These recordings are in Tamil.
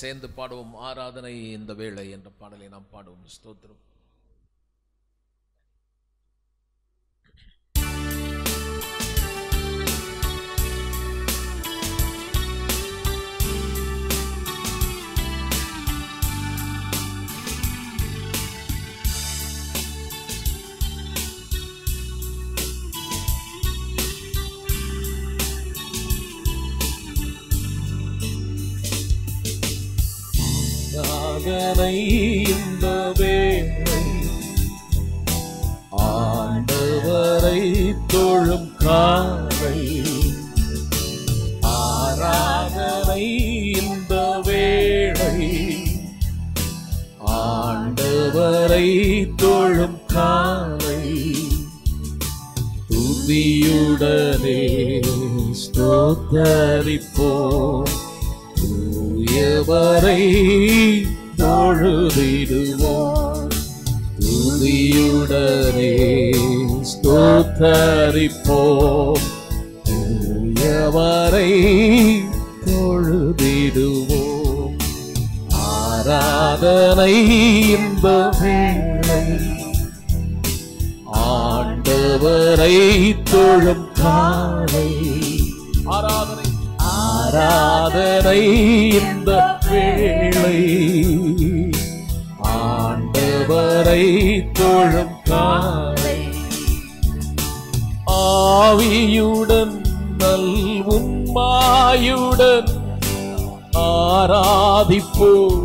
சேர்ந்து பாடுவோம் ஆராதனை இந்த வேளை என்ற பாடலை நாம் பாடுவோம் ஸ்தோத்திரம் வேதனை இந்த வேலை ஆண்டவரை தொழும் காலை ஆராதனை இந்த வேளை ஆண்டவரை தொழும் காலை துதியுடனே ஸ்தோத்தரிப்போம் தூயவரை தொழுதிடுவோம் துதியுடனே ஸ்தோத்தரிப்போம் தூயவரை தொழுதிடுவோம் ஆராதனை இன்ப வேளை ஆண்டவரை தொழும் காலை ஆராதனை ஆராதனை இந்த வேளை அவரை தோழும் காலை ஆவியுடன் நல் நல்வுமாயுடன் ஆராதிப்போம்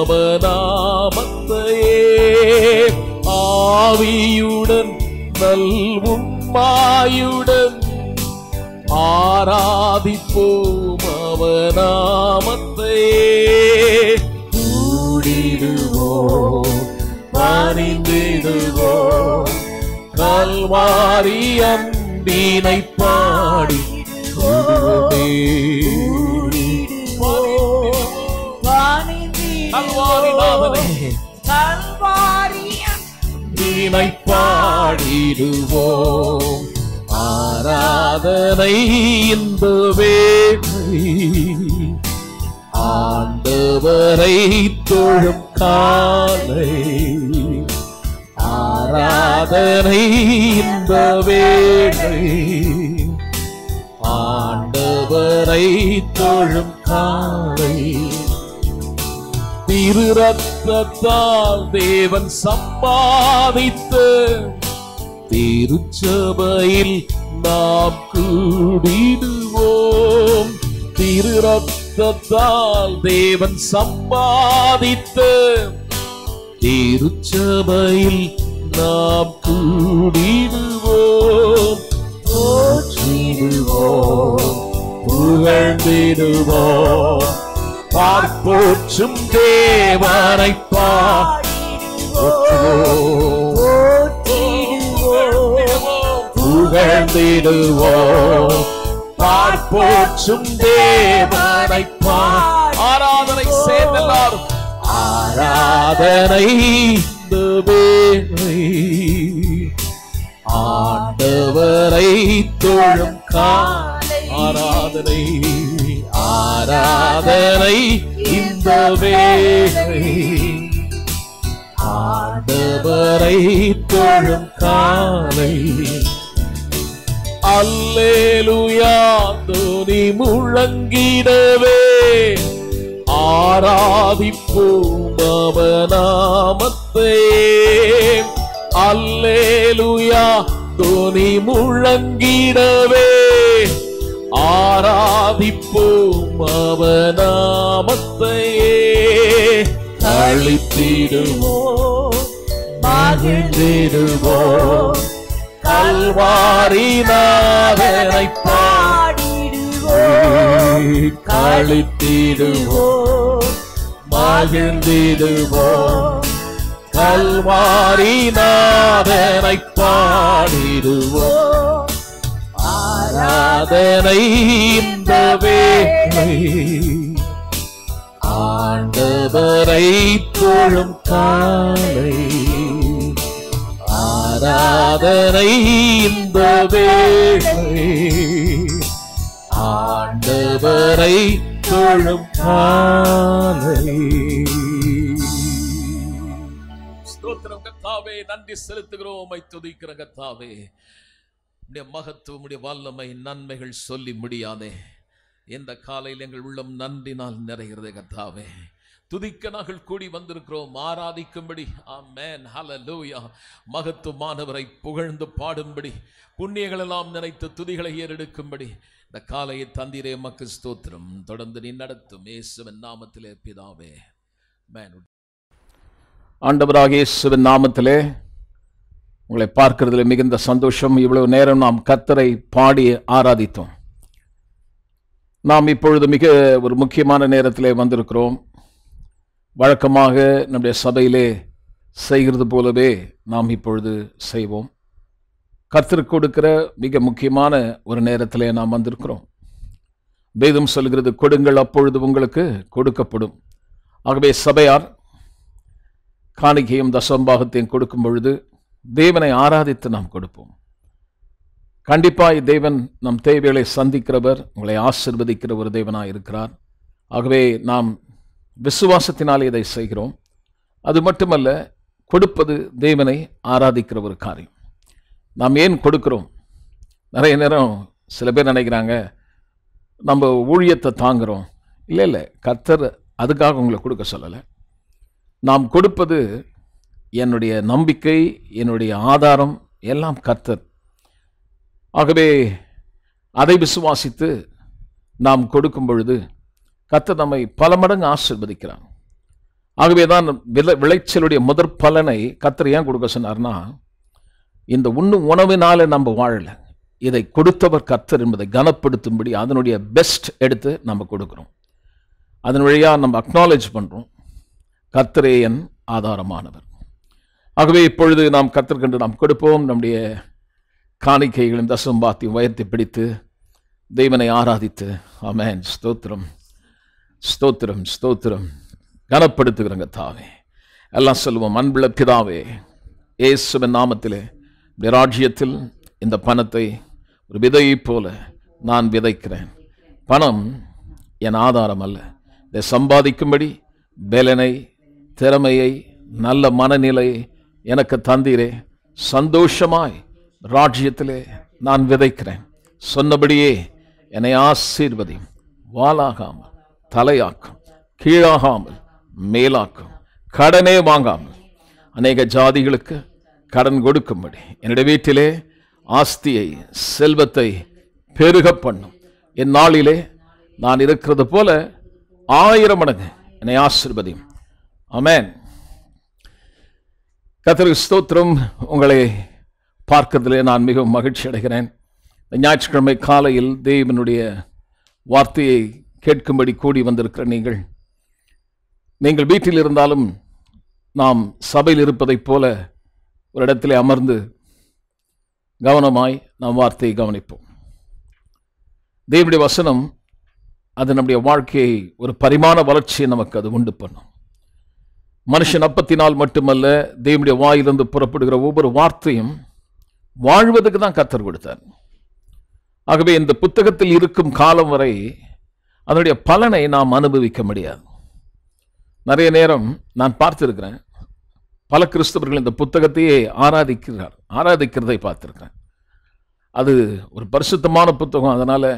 அவனாமத்தையே ஆவியுடன் நல் நல்வுமாயுடன் ஆராதிப்போம் அவநாமத்தையே கூடிடுவோம் அணிந்திடுவோ கல்வாரி அம்பினை பாடி கல்வாரி பாடிடுவோம் ஆராதனை இந்த வேலை ஆண்டவரை தொழும் காலை அதனை இந்த வேளை ஆண்டவரை தொழும் காலை திரு ரத்தத்தால் தேவன் சம்பாதித்த திருச்சபையில் நாம் கூடிடுவோம் திரு ரத்தத்தால் தேவன் சம்பாதித்த திருச்சபையில் நாம் கூடிடுவோம் போற்றிடுவோம் புகழ்ந்திடுவோம் பார்ப்போற்றும் தேவனை புகழ்ந்திடுவோம் பார்ப்போற்றும் தேவனை ஆராதனை சேர்ந்தெல்லாரும் ஆராதனை வேலை ஆண்டவரை தோழும் ஆராதனை ஆராதனை இந்த வேலை ஆண்டவரை தோழும் காலை அல்லேலுயா துணி முழங்கிடவே ஆராதிப்போம் அல்லேலுயா துணி முழங்கிடவே ஆராதிப்போம் அவநாமத்தையே அழித்திடுவோ மகிழ்ந்திடுவோ கல்வாரி நாதனை கழித்திடுவோம் மகிழ்ந்திடுவோம் கல்வாரி நாதனை பாடிடுவோம் ஆராதனை இந்த வேலை ஆண்டவரை தொழும் காலை ஆராதனை இந்த வேலை வரை தொழும் காலை ஸ்தோத்திரம் கத்தாவே நன்றி செலுத்துகிறோம் உமை துதிக்கிற கத்தாவே உடைய வல்லமை நன்மைகள் சொல்லி முடியாதே இந்த காலையில் எங்கள் உள்ளம் நன்றினால் நிறைகிறது கத்தாவே துதிக்க நாங்கள் கூடி வந்திருக்கிறோம் ஆராதிக்கும்படி ஆமேன் ஹலலூயா மகத்துவமானவரை புகழ்ந்து பாடும்படி புண்ணியங்களெல்லாம் நினைத்து துதிகளை ஏறெடுக்கும்படி இந்த காலையை தந்திரே மக்கு ஸ்தோத்திரம் தொடர்ந்து நீ நடத்தும் ஏசுவன் நாமத்திலே பிதாவே ஆண்டவராக இயேசுவின் நாமத்திலே உங்களை பார்க்கறதுல மிகுந்த சந்தோஷம் இவ்வளவு நேரம் நாம் கத்தரை பாடி ஆராதித்தோம் நாம் இப்பொழுது மிக ஒரு முக்கியமான நேரத்திலே வந்திருக்கிறோம் வழக்கமாக நம்முடைய சபையிலே செய்கிறது போலவே நாம் இப்பொழுது செய்வோம் கர்த்தர் கொடுக்கிற மிக முக்கியமான ஒரு நேரத்தில் நாம் வந்திருக்கிறோம் வேதம் சொல்கிறது கொடுங்கள் அப்பொழுது உங்களுக்கு கொடுக்கப்படும் ஆகவே சபையார் காணிக்கையும் தசம்பாகத்தையும் கொடுக்கும் பொழுது தேவனை ஆராதித்து நாம் கொடுப்போம் கண்டிப்பாக தேவன் நம் தேவைகளை சந்திக்கிறவர் உங்களை ஆசிர்வதிக்கிற ஒரு தேவனாக இருக்கிறார் ஆகவே நாம் விசுவாசத்தினால் இதை செய்கிறோம் அது மட்டுமல்ல கொடுப்பது தேவனை ஆராதிக்கிற ஒரு காரியம் நாம் ஏன் கொடுக்குறோம் நிறைய நேரம் சில பேர் நினைக்கிறாங்க நம்ம ஊழியத்தை தாங்குகிறோம் இல்லை இல்லை கர்த்தர் அதுக்காக உங்களை கொடுக்க சொல்லலை நாம் கொடுப்பது என்னுடைய நம்பிக்கை என்னுடைய ஆதாரம் எல்லாம் கர்த்தர் ஆகவே அதை விசுவாசித்து நாம் கொடுக்கும் பொழுது கர்த்தர் நம்மை பல மடங்கு ஆசிர்வதிக்கிறான் ஆகவே தான் விளைச்சலுடைய முதற் பலனை கத்தர் ஏன் கொடுக்க சொன்னார்னா இந்த உண்ணும் உணவினால் நம்ம வாழலை இதை கொடுத்தவர் கர்த்தர் என்பதை கனப்படுத்தும்படி அதனுடைய பெஸ்ட் எடுத்து நம்ம கொடுக்குறோம் அதன் வழியாக நம்ம அக்னாலேஜ் பண்ணுறோம் கர்த்தரேயன் ஆதாரமானவர் ஆகவே இப்பொழுது நாம் கத்திற்கென்று நாம் கொடுப்போம் நம்முடைய காணிக்கைகளும் தசம்பாத்தி உயர்த்தி பிடித்து தெய்வனை ஆராதித்து ஆமேன் ஸ்தோத்திரம் ஸ்தோத்திரம் ஸ்தோத்திரம் கனப்படுத்துகிறங்க தாவே எல்லாம் சொல்லுவோம் அன்புள்ள பிதாவே ஏசுவன் நாமத்திலே ராஜ்யத்தில் இந்த பணத்தை ஒரு விதையை போல நான் விதைக்கிறேன் பணம் என் ஆதாரம் அல்ல இதை சம்பாதிக்கும்படி பலனை திறமையை நல்ல மனநிலை எனக்கு தந்தீரே சந்தோஷமாய் ராஜ்யத்திலே நான் விதைக்கிறேன் சொன்னபடியே என்னை ஆசீர்வதியும் வாளாகாமல் தலையாக்கும் கீழாகாமல் மேலாக்கும் கடனே வாங்காமல் அநேக ஜாதிகளுக்கு கடன் கொடுக்கும்படி என்னுடைய வீட்டிலே ஆஸ்தியை செல்வத்தை பெருக பண்ணும் என் நாளிலே நான் இருக்கிறது போல ஆயிரம் மடங்கு என்னை ஆசிர்வதியும் அமேன் கத்திரிக்கு ஸ்தோத்திரம் உங்களை பார்க்கறதுலே நான் மிகவும் மகிழ்ச்சி அடைகிறேன் ஞாயிற்றுக்கிழமை காலையில் தேவனுடைய வார்த்தையை கேட்கும்படி கூடி வந்திருக்கிற நீங்கள் நீங்கள் வீட்டில் இருந்தாலும் நாம் சபையில் இருப்பதைப் போல ஒரு இடத்துல அமர்ந்து கவனமாய் நாம் வார்த்தையை கவனிப்போம் தேவனுடைய வசனம் அது நம்முடைய வாழ்க்கையை ஒரு பரிமாண வளர்ச்சியை நமக்கு அது உண்டு பண்ணும் மனுஷன் அப்பத்தினால் மட்டுமல்ல தேவனுடைய வாயிலிருந்து புறப்படுகிற ஒவ்வொரு வார்த்தையும் வாழ்வதற்கு தான் கத்தர் கொடுத்தார் ஆகவே இந்த புத்தகத்தில் இருக்கும் காலம் வரை அதனுடைய பலனை நாம் அனுபவிக்க முடியாது நிறைய நேரம் நான் பார்த்துருக்கிறேன் பல கிறிஸ்தவர்கள் இந்த புத்தகத்தையே ஆராதிக்கிறார் ஆராதிக்கிறதை பார்த்துருக்கேன் அது ஒரு பரிசுத்தமான புத்தகம் அதனால்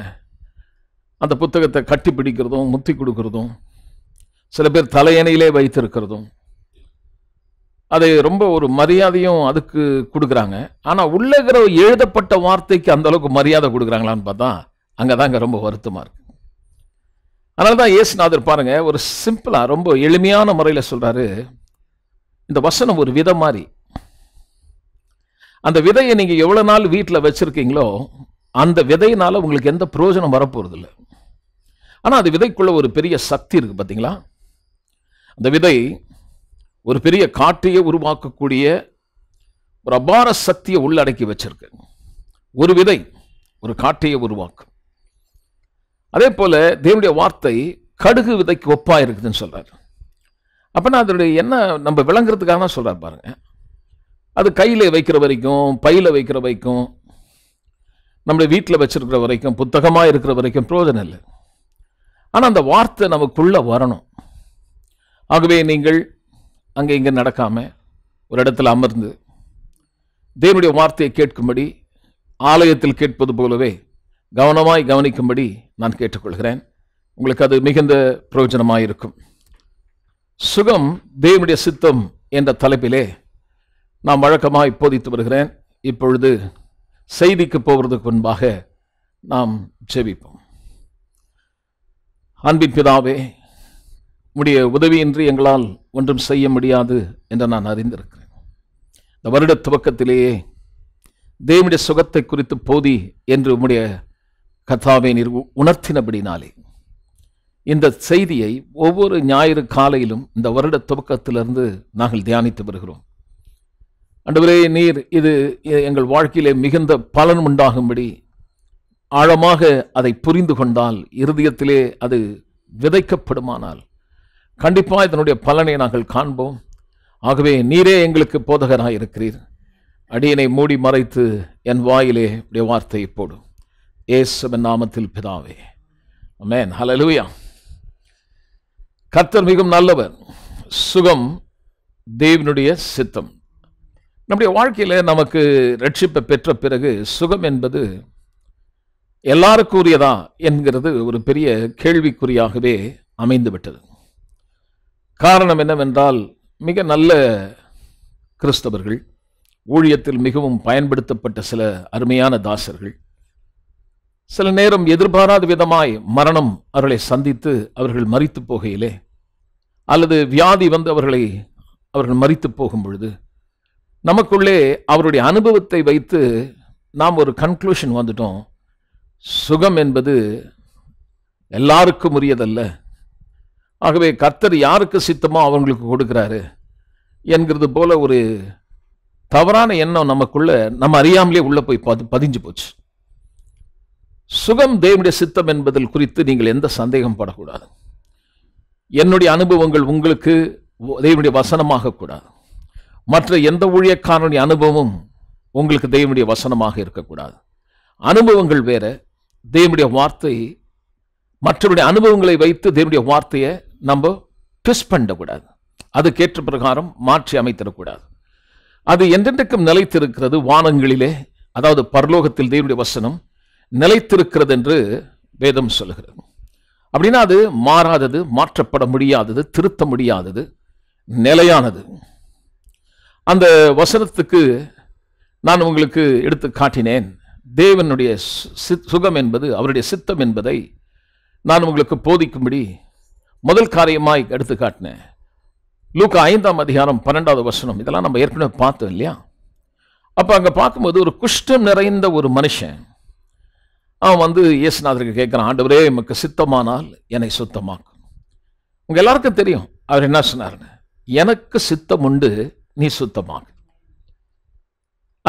அந்த புத்தகத்தை கட்டி பிடிக்கிறதும் முத்தி கொடுக்கறதும் சில பேர் தலையணையிலே வைத்திருக்கிறதும் அதை ரொம்ப ஒரு மரியாதையும் அதுக்கு கொடுக்குறாங்க ஆனால் உள்ளகிற எழுதப்பட்ட வார்த்தைக்கு அந்த அளவுக்கு மரியாதை கொடுக்குறாங்களான்னு பார்த்தா அங்கே தான் அங்கே ரொம்ப வருத்தமாக இருக்கு அதனால தான் ஏசுநாதர் பாருங்கள் ஒரு சிம்பிளாக ரொம்ப எளிமையான முறையில் சொல்கிறாரு இந்த வசனம் ஒரு விதை மாதிரி அந்த விதையை நீங்கள் எவ்வளோ நாள் வீட்டில் வச்சுருக்கீங்களோ அந்த விதையினால் உங்களுக்கு எந்த பிரயோஜனம் வரப்போகிறதில்ல ஆனால் அது விதைக்குள்ளே ஒரு பெரிய சக்தி இருக்குது பார்த்தீங்களா அந்த விதை ஒரு பெரிய காற்றையே உருவாக்கக்கூடிய ஒரு அபார சக்தியை உள்ளடக்கி வச்சிருக்கு ஒரு விதை ஒரு காற்றையை உருவாக்கும் அதே போல் தேவனுடைய வார்த்தை கடுகு விதைக்கு ஒப்பாக இருக்குதுன்னு சொல்கிறார் அப்போனா அதனுடைய என்ன நம்ம விளங்குறதுக்காக தான் சொல்கிறார் பாருங்கள் அது கையில் வைக்கிற வரைக்கும் பையில் வைக்கிற வரைக்கும் நம்முடைய வீட்டில் வச்சுருக்கிற வரைக்கும் புத்தகமாக இருக்கிற வரைக்கும் பிரயோஜனம் இல்லை ஆனால் அந்த வார்த்தை நமக்குள்ளே வரணும் ஆகவே நீங்கள் அங்கே இங்கே நடக்காமல் ஒரு இடத்துல அமர்ந்து தேவனுடைய வார்த்தையை கேட்கும்படி ஆலயத்தில் கேட்பது போலவே கவனமாய் கவனிக்கும்படி நான் கேட்டுக்கொள்கிறேன் உங்களுக்கு அது மிகுந்த பிரயோஜனமாக இருக்கும் சுகம் தேவனுடைய சித்தம் என்ற தலைப்பிலே நாம் வழக்கமாக இப்போதித்து வருகிறேன் இப்பொழுது செய்திக்கு போகிறதுக்கு முன்பாக நாம் ஜெபிப்போம் அன்பின் பிதாவே உடைய உதவியின்றி எங்களால் ஒன்றும் செய்ய முடியாது என்று நான் அறிந்திருக்கிறேன் இந்த வருட துவக்கத்திலேயே தேவனுடைய சுகத்தை குறித்து போதி என்று உம்முடைய கதாவை உணர்த்தினபடினாலே இந்த செய்தியை ஒவ்வொரு ஞாயிறு காலையிலும் இந்த வருட துவக்கத்திலிருந்து நாங்கள் தியானித்து வருகிறோம் அன்றுவரே நீர் இது எங்கள் வாழ்க்கையிலே மிகுந்த பலன் உண்டாகும்படி ஆழமாக அதை புரிந்து கொண்டால் இறுதியத்திலே அது விதைக்கப்படுமானால் கண்டிப்பாக இதனுடைய பலனை நாங்கள் காண்போம் ஆகவே நீரே எங்களுக்கு போதகராக இருக்கிறீர் அடியனை மூடி மறைத்து என் வாயிலே உடைய வார்த்தையை போடும் ஏசுவன் நாமத்தில் பிதாவே மேன் ஹலலுயா கர்த்தர் மிகவும் நல்லவர் சுகம் தேவனுடைய சித்தம் நம்முடைய வாழ்க்கையில் நமக்கு ரட்சிப்பை பெற்ற பிறகு சுகம் என்பது எல்லாருக்குரியதா என்கிறது ஒரு பெரிய கேள்விக்குறியாகவே அமைந்து விட்டது காரணம் என்னவென்றால் மிக நல்ல கிறிஸ்தவர்கள் ஊழியத்தில் மிகவும் பயன்படுத்தப்பட்ட சில அருமையான தாசர்கள் சில நேரம் எதிர்பாராத விதமாய் மரணம் அவர்களை சந்தித்து அவர்கள் மறித்து போகையிலே அல்லது வியாதி வந்து அவர்களை அவர்கள் மறித்து போகும் பொழுது நமக்குள்ளே அவருடைய அனுபவத்தை வைத்து நாம் ஒரு கன்க்ளூஷன் வந்துட்டோம் சுகம் என்பது எல்லாருக்கும் உரியதல்ல ஆகவே கர்த்தர் யாருக்கு சித்தமோ அவங்களுக்கு கொடுக்குறாரு என்கிறது போல ஒரு தவறான எண்ணம் நமக்குள்ள நம்ம அறியாமலே உள்ளே போய் பதிஞ்சு போச்சு சுகம் தேவனுடைய சித்தம் என்பதில் குறித்து நீங்கள் எந்த சந்தேகம் படக்கூடாது என்னுடைய அனுபவங்கள் உங்களுக்கு தெய்வனுடைய வசனமாக கூடாது மற்ற எந்த ஊழியக்காரனுடைய அனுபவமும் உங்களுக்கு தெய்வனுடைய வசனமாக இருக்கக்கூடாது அனுபவங்கள் வேற தேவனுடைய வார்த்தை மற்றவருடைய அனுபவங்களை வைத்து தெய்வனுடைய வார்த்தையை நம்ம ட்விஸ்ட் பண்ணக்கூடாது அதுக்கேற்ற பிரகாரம் மாற்றி அமைத்திடக்கூடாது அது என்றென்றைக்கும் நிலைத்திருக்கிறது வானங்களிலே அதாவது பரலோகத்தில் தெய்வனுடைய வசனம் நிலைத்திருக்கிறது என்று வேதம் சொல்கிறது அப்படின்னா அது மாறாதது மாற்றப்பட முடியாதது திருத்த முடியாதது நிலையானது அந்த வசனத்துக்கு நான் உங்களுக்கு எடுத்து காட்டினேன் தேவனுடைய சுகம் என்பது அவருடைய சித்தம் என்பதை நான் உங்களுக்கு போதிக்கும்படி முதல் காரியமாய் எடுத்து காட்டினேன் லூக்கா ஐந்தாம் அதிகாரம் பன்னெண்டாவது வசனம் இதெல்லாம் நம்ம ஏற்கனவே பார்த்தோம் இல்லையா அப்போ அங்கே பார்க்கும்போது ஒரு குஷ்டம் நிறைந்த ஒரு மனுஷன் அவன் வந்து இயேசுநாதருக்கு கேட்குறான் ஆண்டவரே எமக்கு சித்தமானால் என்னை சுத்தமாக்கும் உங்கள் எல்லாருக்கும் தெரியும் அவர் என்ன சொன்னார்னு எனக்கு சித்தம் உண்டு நீ சுத்தமாக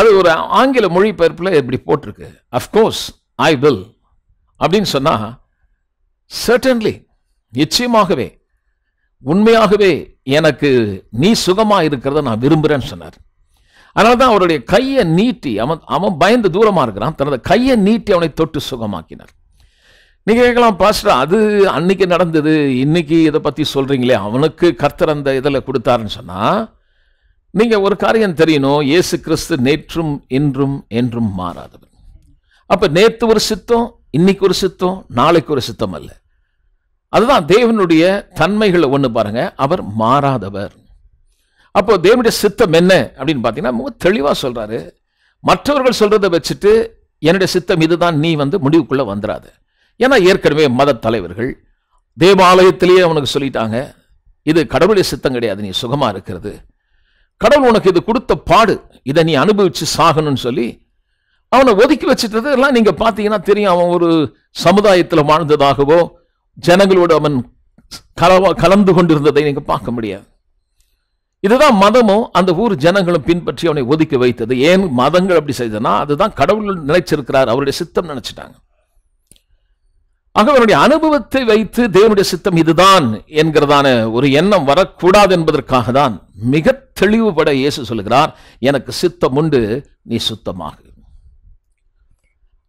அது ஒரு ஆங்கில மொழிபெயர்ப்பில் இப்படி போட்டிருக்கு அஃப்கோர்ஸ் ஐ வில் அப்படின்னு சொன்னால் சர்டன்லி நிச்சயமாகவே உண்மையாகவே எனக்கு நீ சுகமாக இருக்கிறத நான் விரும்புகிறேன்னு சொன்னார் அதனால தான் அவருடைய கையை நீட்டி அவன் அவன் பயந்து தூரமாக இருக்கிறான் தனது கையை நீட்டி அவனை தொட்டு சுகமாக்கினார் நீங்கள் கேட்கலாம் பாஸ்டர் அது அன்னைக்கு நடந்தது இன்னைக்கு இதை பற்றி சொல்கிறீங்களே அவனுக்கு கர்த்தர் அந்த இதில் கொடுத்தாருன்னு சொன்னால் நீங்கள் ஒரு காரியம் தெரியணும் இயேசு கிறிஸ்து நேற்றும் இன்றும் என்றும் மாறாதவர் அப்போ நேற்று ஒரு சித்தம் இன்னைக்கு ஒரு சித்தம் நாளைக்கு ஒரு சித்தம் அல்ல அதுதான் தேவனுடைய தன்மைகளை ஒன்று பாருங்கள் அவர் மாறாதவர் அப்போ தேவனுடைய சித்தம் என்ன அப்படின்னு பார்த்தீங்கன்னா மிக தெளிவாக சொல்கிறாரு மற்றவர்கள் சொல்கிறத வச்சுட்டு என்னுடைய சித்தம் இதுதான் நீ வந்து முடிவுக்குள்ளே வந்துடாத ஏன்னா ஏற்கனவே மத தலைவர்கள் தேவாலயத்திலேயே அவனுக்கு சொல்லிட்டாங்க இது கடவுளுடைய சித்தம் கிடையாது நீ சுகமாக இருக்கிறது கடவுள் உனக்கு இது கொடுத்த பாடு இதை நீ அனுபவித்து சாகணும்னு சொல்லி அவனை ஒதுக்கி வச்சுட்டது எல்லாம் நீங்கள் பார்த்தீங்கன்னா தெரியும் அவன் ஒரு சமுதாயத்தில் வாழ்ந்ததாகவோ ஜனங்களோடு அவன் கலவா கலந்து கொண்டிருந்ததை நீங்கள் பார்க்க முடியாது இதுதான் மதமும் அந்த ஊர் ஜனங்களும் பின்பற்றி அவனை ஒதுக்கி வைத்தது ஏன் மதங்கள் அப்படி செய்ததுன்னா அதுதான் கடவுள் நினைச்சிருக்கிறார் அவருடைய சித்தம் நினைச்சிட்டாங்க ஆக அவருடைய அனுபவத்தை வைத்து தேவனுடைய சித்தம் இதுதான் என்கிறதான ஒரு எண்ணம் வரக்கூடாது என்பதற்காக தான் மிக தெளிவுபட இயேசு சொல்கிறார் எனக்கு சித்தம் உண்டு நீ சுத்தமாக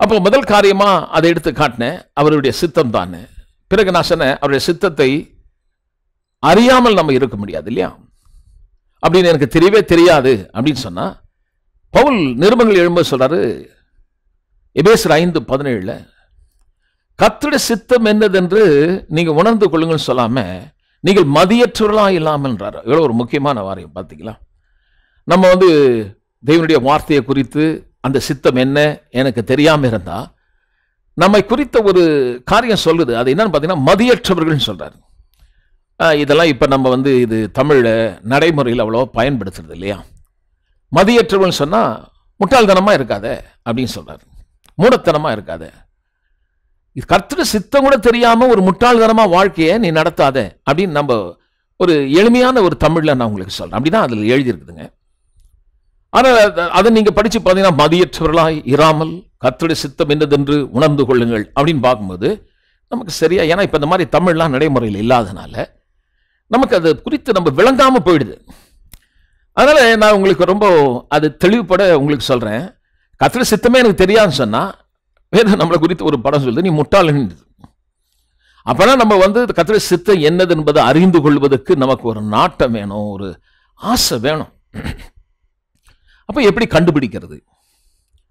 அப்போ முதல் காரியமா அதை எடுத்து காட்டினேன் அவருடைய சித்தம் தான் பிறகு நான் சொன்னேன் அவருடைய சித்தத்தை அறியாமல் நம்ம இருக்க முடியாது இல்லையா அப்படின்னு எனக்கு தெரியவே தெரியாது அப்படின்னு சொன்னால் பவுல் நிருபங்கள் எழும்போது சொல்கிறாரு எபேசர் ஐந்து பதினேழில் கத்திட சித்தம் என்னதென்று நீங்கள் உணர்ந்து கொள்ளுங்கன்னு சொல்லாமல் நீங்கள் மதியற்றவர்களாக இல்லாமல்ன்றார் இவ்வளோ ஒரு முக்கியமான வாரியம் பார்த்தீங்களா நம்ம வந்து தெய்வனுடைய வார்த்தையை குறித்து அந்த சித்தம் என்ன எனக்கு தெரியாமல் இருந்தால் நம்மை குறித்த ஒரு காரியம் சொல்லுது அது என்னன்னு பார்த்தீங்கன்னா மதியற்றவர்கள்னு சொல்கிறாரு இதெல்லாம் இப்போ நம்ம வந்து இது தமிழில் நடைமுறையில் அவ்வளோ பயன்படுத்துறது இல்லையா மதியற்றவன் சொன்னால் முட்டாள்தனமாக இருக்காத அப்படின்னு சொல்கிறார் மூடத்தனமாக இருக்காத இது கர்த்தர் சித்தம் கூட தெரியாமல் ஒரு முட்டாள்தனமாக வாழ்க்கையை நீ நடத்தாத அப்படின்னு நம்ம ஒரு எளிமையான ஒரு தமிழில் நான் உங்களுக்கு சொல்கிறேன் அப்படி தான் அதில் எழுதியிருக்குதுங்க ஆனால் அதை நீங்கள் படித்து பார்த்தீங்கன்னா மதியற்றவர்களாய் இராமல் கத்தடி சித்தம் என்னதென்று உணர்ந்து கொள்ளுங்கள் அப்படின்னு பார்க்கும்போது நமக்கு சரியா ஏன்னா இப்போ இந்த மாதிரி தமிழ்லாம் நடைமுறையில் இல்லாதனால நமக்கு அது குறித்து நம்ம விளங்காமல் போயிடுது அதனால் நான் உங்களுக்கு ரொம்ப அது தெளிவுபட உங்களுக்கு சொல்கிறேன் கத்திர சித்தமே எனக்கு தெரியாதுன்னு சொன்னால் வேதம் நம்மளை குறித்து ஒரு படம் சொல்லுது நீ முட்டாளன்னு அப்போனா நம்ம வந்து கத்திர சித்தம் என்னது என்பதை அறிந்து கொள்வதற்கு நமக்கு ஒரு நாட்டம் வேணும் ஒரு ஆசை வேணும் அப்போ எப்படி கண்டுபிடிக்கிறது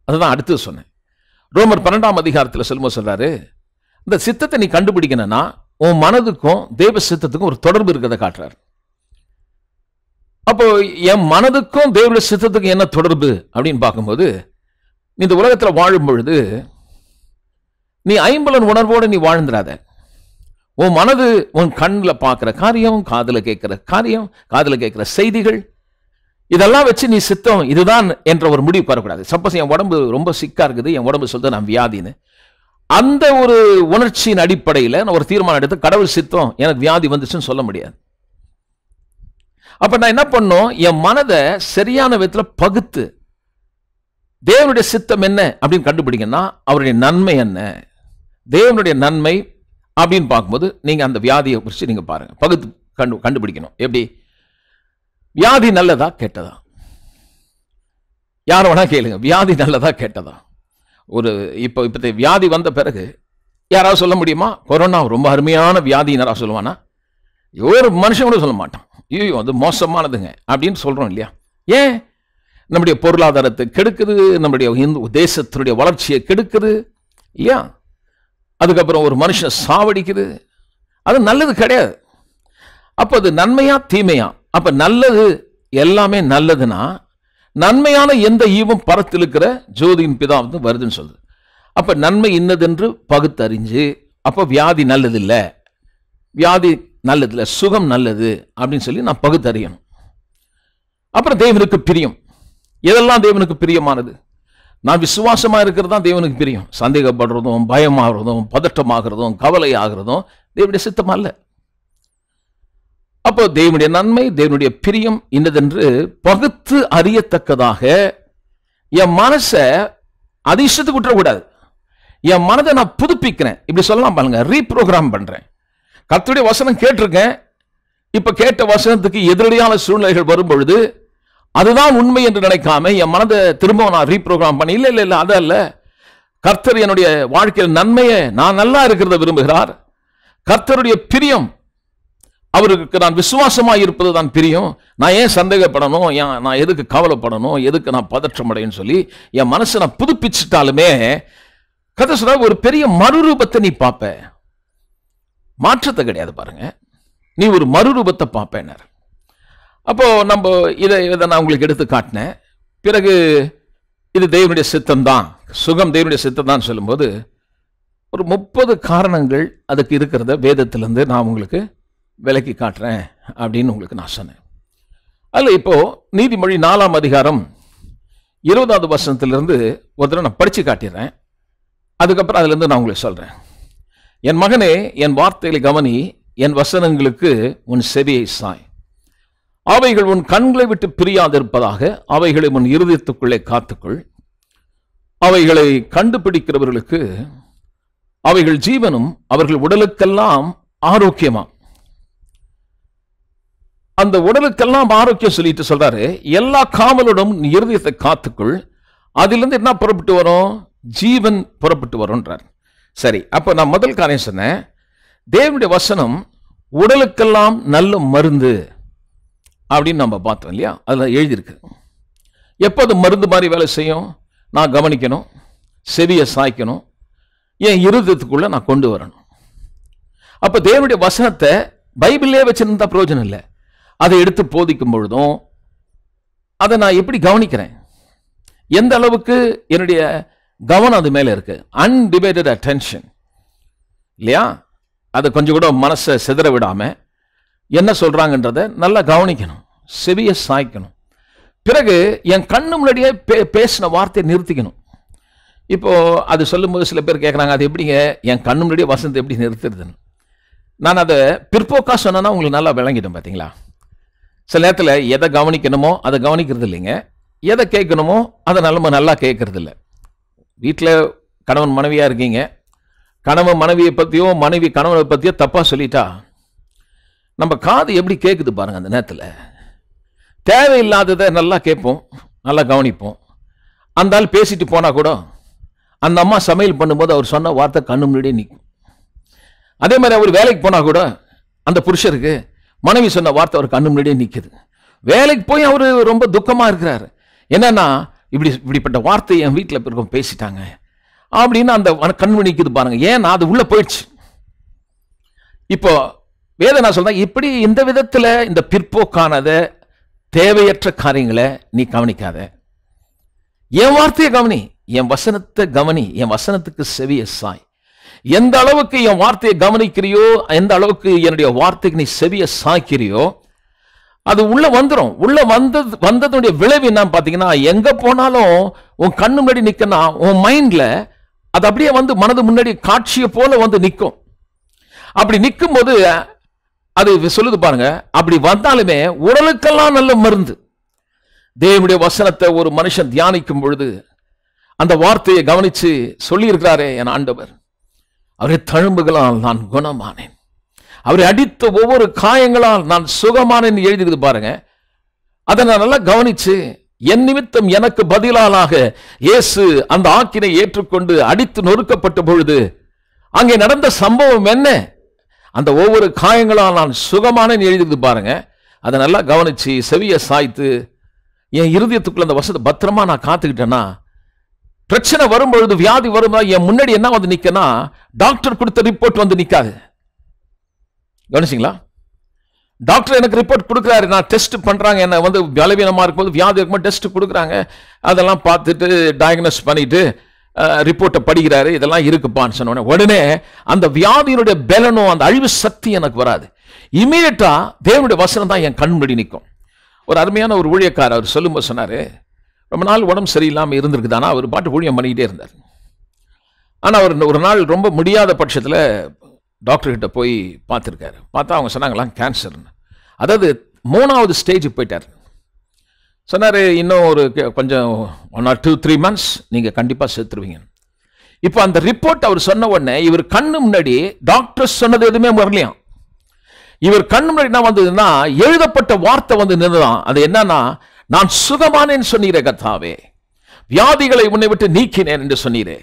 அதுதான் அடுத்து சொன்னேன் ரோமர் பன்னெண்டாம் அதிகாரத்தில் சொல்லும்போது சொல்கிறாரு இந்த சித்தத்தை நீ கண்டுபிடிக்கணும்னா உன் மனதுக்கும் தேவ சித்தத்துக்கும் ஒரு தொடர்பு இருக்கிறத காட்டுறார் அப்போ என் மனதுக்கும் தெய்வ சித்தத்துக்கும் என்ன தொடர்பு அப்படின்னு பார்க்கும்போது இந்த உலகத்தில் வாழும் பொழுது நீ ஐம்பலன் உணர்வோடு நீ வாழ்ந்துடாத உன் மனது உன் கண்ணில் பார்க்குற காரியம் காதில் கேட்குற காரியம் காதில் கேட்குற செய்திகள் இதெல்லாம் வச்சு நீ சித்தம் இதுதான் என்ற ஒரு முடிவு பெறக்கூடாது சப்போஸ் என் உடம்பு ரொம்ப சிக்காக இருக்குது என் உடம்பு சொல்லுது நான் வியாதின்னு அந்த ஒரு உணர்ச்சியின் அடிப்படையில் நான் ஒரு தீர்மானம் எடுத்து கடவுள் சித்தம் எனக்கு வியாதி வந்துச்சுன்னு சொல்ல முடியாது அப்போ நான் என்ன பண்ணோம் என் மனதை சரியான விதத்தில் பகுத்து தேவனுடைய சித்தம் என்ன அப்படின்னு கண்டுபிடிங்கன்னா அவருடைய நன்மை என்ன தேவனுடைய நன்மை அப்படின்னு பார்க்கும்போது நீங்கள் அந்த வியாதியை குறித்து நீங்கள் பாருங்க பகுத்து கண்டு கண்டுபிடிக்கணும் எப்படி வியாதி நல்லதா கெட்டதா யார் வேணா கேளுங்க வியாதி நல்லதா கெட்டதா ஒரு இப்போ இப்போ வியாதி வந்த பிறகு யாராவது சொல்ல முடியுமா கொரோனா ரொம்ப அருமையான வியாதின்னு யாராவது சொல்லுவானா ஒரு மனுஷன் கூட சொல்ல மாட்டான் ஐயோ அது மோசமானதுங்க அப்படின்னு சொல்கிறோம் இல்லையா ஏன் நம்முடைய பொருளாதாரத்தை கெடுக்குது நம்முடைய இந்து தேசத்தினுடைய வளர்ச்சியை கெடுக்குது இல்லையா அதுக்கப்புறம் ஒரு மனுஷன் சாவடிக்குது அது நல்லது கிடையாது அப்போ அது நன்மையா தீமையா அப்போ நல்லது எல்லாமே நல்லதுன்னா நன்மையான எந்த ஈவும் இருக்கிற ஜோதியின் பிதா வந்து வருதுன்னு சொல்லுது அப்போ நன்மை இன்னதென்று பகுத்தறிஞ்சு அப்போ வியாதி நல்லதில்லை வியாதி நல்லதில்லை சுகம் நல்லது அப்படின்னு சொல்லி நான் பகுத்தறியணும் அப்புறம் தேவனுக்கு பிரியம் எதெல்லாம் தேவனுக்கு பிரியமானது நான் விசுவாசமாக இருக்கிறது தான் தேவனுக்கு பிரியம் சந்தேகப்படுறதும் பயமாகறதும் பதட்டமாகறதும் கவலை ஆகிறதும் தேவனுடைய சித்தமாக இல்லை அப்போ தேவனுடைய நன்மை தேவனுடைய பிரியம் இன்னதென்று பகுத்து அறியத்தக்கதாக என் மனசை அது இஷ்டத்துக்கு விட்டுறக்கூடாது என் மனதை நான் புதுப்பிக்கிறேன் இப்படி சொல்லலாம் பாருங்க ரீப்ரோக்ராம் பண்றேன் கத்துடைய வசனம் கேட்டிருக்கேன் இப்ப கேட்ட வசனத்துக்கு எதிரடியான சூழ்நிலைகள் வரும்பொழுது அதுதான் உண்மை என்று நினைக்காம என் மனதை திரும்ப நான் ரீப்ரோக்ராம் பண்ண இல்லை இல்லை இல்லை அதல்ல கர்த்தர் என்னுடைய வாழ்க்கையில் நன்மையை நான் நல்லா இருக்கிறத விரும்புகிறார் கர்த்தருடைய பிரியம் அவருக்கு நான் விசுவாசமாக இருப்பது தான் பிரியும் நான் ஏன் சந்தேகப்படணும் ஏன் நான் எதுக்கு கவலைப்படணும் எதுக்கு நான் பதற்றம் அடையன்னு சொல்லி என் மனசை நான் புதுப்பிச்சுட்டாலுமே கதை சொல்ல ஒரு பெரிய மறுரூபத்தை நீ பார்ப்ப மாற்றத்தை கிடையாது பாருங்க நீ ஒரு மறுரூபத்தை பார்ப்பேனர் அப்போது நம்ம இதை இதை நான் உங்களுக்கு எடுத்து காட்டினேன் பிறகு இது தெய்வனுடைய சித்தம் தான் சுகம் தெய்வனுடைய சித்தம் தான் சொல்லும்போது ஒரு முப்பது காரணங்கள் அதுக்கு இருக்கிறத வேதத்திலேருந்து நான் உங்களுக்கு விலக்கி காட்டுறேன் அப்படின்னு உங்களுக்கு நான் சொன்னேன் அதில் இப்போது நீதிமொழி நாலாம் அதிகாரம் இருபதாவது வருஷத்துலேருந்து ஒரு நான் படித்து காட்டிடுறேன் அதுக்கப்புறம் அதுலேருந்து நான் உங்களுக்கு சொல்கிறேன் என் மகனே என் வார்த்தைகளை கவனி என் வசனங்களுக்கு உன் செவியை சாய் அவைகள் உன் கண்களை விட்டு பிரியாதிருப்பதாக அவைகளை உன் இருதயத்துக்குள்ளே காத்துக்கொள் அவைகளை கண்டுபிடிக்கிறவர்களுக்கு அவைகள் ஜீவனும் அவர்கள் உடலுக்கெல்லாம் ஆரோக்கியமாம் அந்த உடலுக்கெல்லாம் ஆரோக்கியம் சொல்லிட்டு சொல்றாரு எல்லா காவலோடும் இருதயத்தை காத்துக்குள் அதிலிருந்து என்ன புறப்பட்டு வரும் ஜீவன் புறப்பட்டு வரும்ன்றார் சரி அப்போ நான் முதல் காரியம் சொன்னேன் தேவனுடைய வசனம் உடலுக்கெல்லாம் நல்ல மருந்து அப்படின்னு நம்ம பார்த்தோம் இல்லையா அதில் எழுதியிருக்கு எப்போ அது மருந்து மாதிரி வேலை செய்யும் நான் கவனிக்கணும் செவியை சாய்க்கணும் என் இருதயத்துக்குள்ளே நான் கொண்டு வரணும் அப்போ தேவனுடைய வசனத்தை பைபிளே வச்சுருந்தா பிரயோஜனம் இல்லை அதை எடுத்து போதிக்கும் பொழுதும் அதை நான் எப்படி கவனிக்கிறேன் எந்த அளவுக்கு என்னுடைய கவனம் அது மேலே இருக்கு அன்டிவைடட் அட்டென்ஷன் இல்லையா அதை கொஞ்சம் கூட மனசை சிதற விடாமல் என்ன சொல்கிறாங்கன்றதை நல்லா கவனிக்கணும் செவியை சாய்க்கணும் பிறகு என் கண்ணு முன்னாடியே பே பேசின வார்த்தையை நிறுத்திக்கணும் இப்போது அது சொல்லும்போது சில பேர் கேட்குறாங்க அது எப்படிங்க என் கண்ணு முன்னாடியே வசந்த் எப்படி நிறுத்துறதுன்னு நான் அதை பிற்போக்காக சொன்னேன்னா உங்களுக்கு நல்லா விளங்கிட்டேன் பார்த்தீங்களா சில நேரத்தில் எதை கவனிக்கணுமோ அதை கவனிக்கிறது இல்லைங்க எதை கேட்கணுமோ அதை நல்ல நல்லா கேட்கறது இல்லை வீட்டில் கணவன் மனைவியாக இருக்கீங்க கணவன் மனைவியை பற்றியோ மனைவி கணவனை பற்றியோ தப்பாக சொல்லிட்டா நம்ம காது எப்படி கேட்குது பாருங்கள் அந்த நேரத்தில் தேவையில்லாததை நல்லா கேட்போம் நல்லா கவனிப்போம் அந்த ஆள் பேசிட்டு போனால் கூட அந்த அம்மா சமையல் பண்ணும்போது அவர் சொன்ன வார்த்தை கண்ணு முன்னாடியே நிற்கும் அதே மாதிரி அவர் வேலைக்கு போனால் கூட அந்த புருஷருக்கு மனைவி சொன்ன வார்த்தை அவர் கண்ணு முன்னாடியே நிற்குது வேலைக்கு போய் அவர் ரொம்ப துக்கமாக இருக்கிறார் என்னன்னா இப்படி இப்படிப்பட்ட வார்த்தை என் வீட்டில் இருக்கும் பேசிட்டாங்க அப்படின்னு அந்த கண் நிற்குது பாருங்கள் ஏன்னா அது உள்ளே போயிடுச்சு இப்போ வேத நான் சொல்கிறேன் இப்படி இந்த விதத்தில் இந்த பிற்போக்கானத தேவையற்ற காரியங்களை நீ கவனிக்காத என் வார்த்தையை கவனி என் வசனத்தை கவனி என் வசனத்துக்கு செவிய சாய் எந்த அளவுக்கு என் வார்த்தையை கவனிக்கிறியோ எந்த அளவுக்கு என்னுடைய வார்த்தைக்கு நீ செவிய சாய்க்கிறியோ அது உள்ள வந்துடும் உள்ள வந்தது வந்ததுடைய விளைவு என்ன பார்த்தீங்கன்னா எங்க போனாலும் உன் கண்ணு முன்னாடி நிற்கனா உன் மைண்ட்ல அது அப்படியே வந்து மனது முன்னாடி காட்சியை போல வந்து நிற்கும் அப்படி நிற்கும் போது அது சொல்லுது பாருங்க அப்படி வந்தாலுமே உடலுக்கெல்லாம் நல்ல மருந்து தேவனுடைய வசனத்தை ஒரு மனுஷன் தியானிக்கும் பொழுது அந்த வார்த்தையை கவனித்து சொல்லியிருக்கிறாரே என் ஆண்டவர் அவரை தழும்புகளால் நான் குணமானேன் அவரை அடித்த ஒவ்வொரு காயங்களால் நான் சுகமானேன் எழுதிருக்குது பாருங்க அதை நான் நல்லா கவனிச்சு என் நிமித்தம் எனக்கு பதிலாளாக இயேசு அந்த ஆக்கினை ஏற்றுக்கொண்டு அடித்து நொறுக்கப்பட்ட பொழுது அங்கே நடந்த சம்பவம் என்ன அந்த ஒவ்வொரு காயங்களால் நான் சுகமானேன்னு எழுதிருக்குது பாருங்க அதை நல்லா கவனிச்சு செவியை சாய்த்து என் இருதயத்துக்குள்ள அந்த வசதி பத்திரமா நான் காத்துக்கிட்டேன்னா பிரச்சனை வரும்பொழுது வியாதி வரும்போது என் முன்னாடி என்ன வந்து நிற்கனா டாக்டர் கொடுத்த ரிப்போர்ட் வந்து நிற்காது கவனிச்சிங்களா டாக்டர் எனக்கு ரிப்போர்ட் கொடுக்குறாரு நான் டெஸ்ட் பண்ணுறாங்க என்ன வந்து பலவீனமாக இருக்கும்போது வியாதி இருக்கும்போது டெஸ்ட் கொடுக்குறாங்க அதெல்லாம் பார்த்துட்டு டயக்னோஸ் பண்ணிவிட்டு ரிப்போர்ட்டை படிக்கிறாரு இதெல்லாம் இருக்குப்பான்னு சொன்னோடனே உடனே அந்த வியாதியினுடைய பலனும் அந்த அழிவு சக்தி எனக்கு வராது இமீடியட்டாக தேவனுடைய வசனம் தான் என் கண் முடி நிற்கும் ஒரு அருமையான ஒரு ஊழியக்காரர் அவர் சொல்லும்போது சொன்னார் ரொம்ப நாள் உடம்பு சரியில்லாமல் இருந்திருக்குது ஆனால் அவர் பாட்டு ஊழியம் பண்ணிக்கிட்டே இருந்தார் ஆனால் அவர் ஒரு நாள் ரொம்ப முடியாத பட்சத்தில் டாக்டர்கிட்ட போய் பார்த்துருக்காரு பார்த்தா அவங்க சொன்னாங்களாம் கேன்சர்னு அதாவது மூணாவது ஸ்டேஜுக்கு போயிட்டார் சொன்னார் இன்னும் ஒரு கொஞ்சம் one or two three months நீங்கள் கண்டிப்பாக சேர்த்துருவீங்க இப்போ அந்த ரிப்போர்ட் அவர் சொன்ன உடனே இவர் கண்ணு முன்னாடி டாக்டர்ஸ் சொன்னது எதுவுமே வரலையாம் இவர் கண்ணு முன்னாடி என்ன வந்ததுன்னா எழுதப்பட்ட வார்த்தை வந்து நின்றுதான் அது என்னன்னா நான் சுகமானேன்னு சொன்னீரே கத்தாவே வியாதிகளை உன்னை விட்டு நீக்கினேன் என்று சொன்னீரே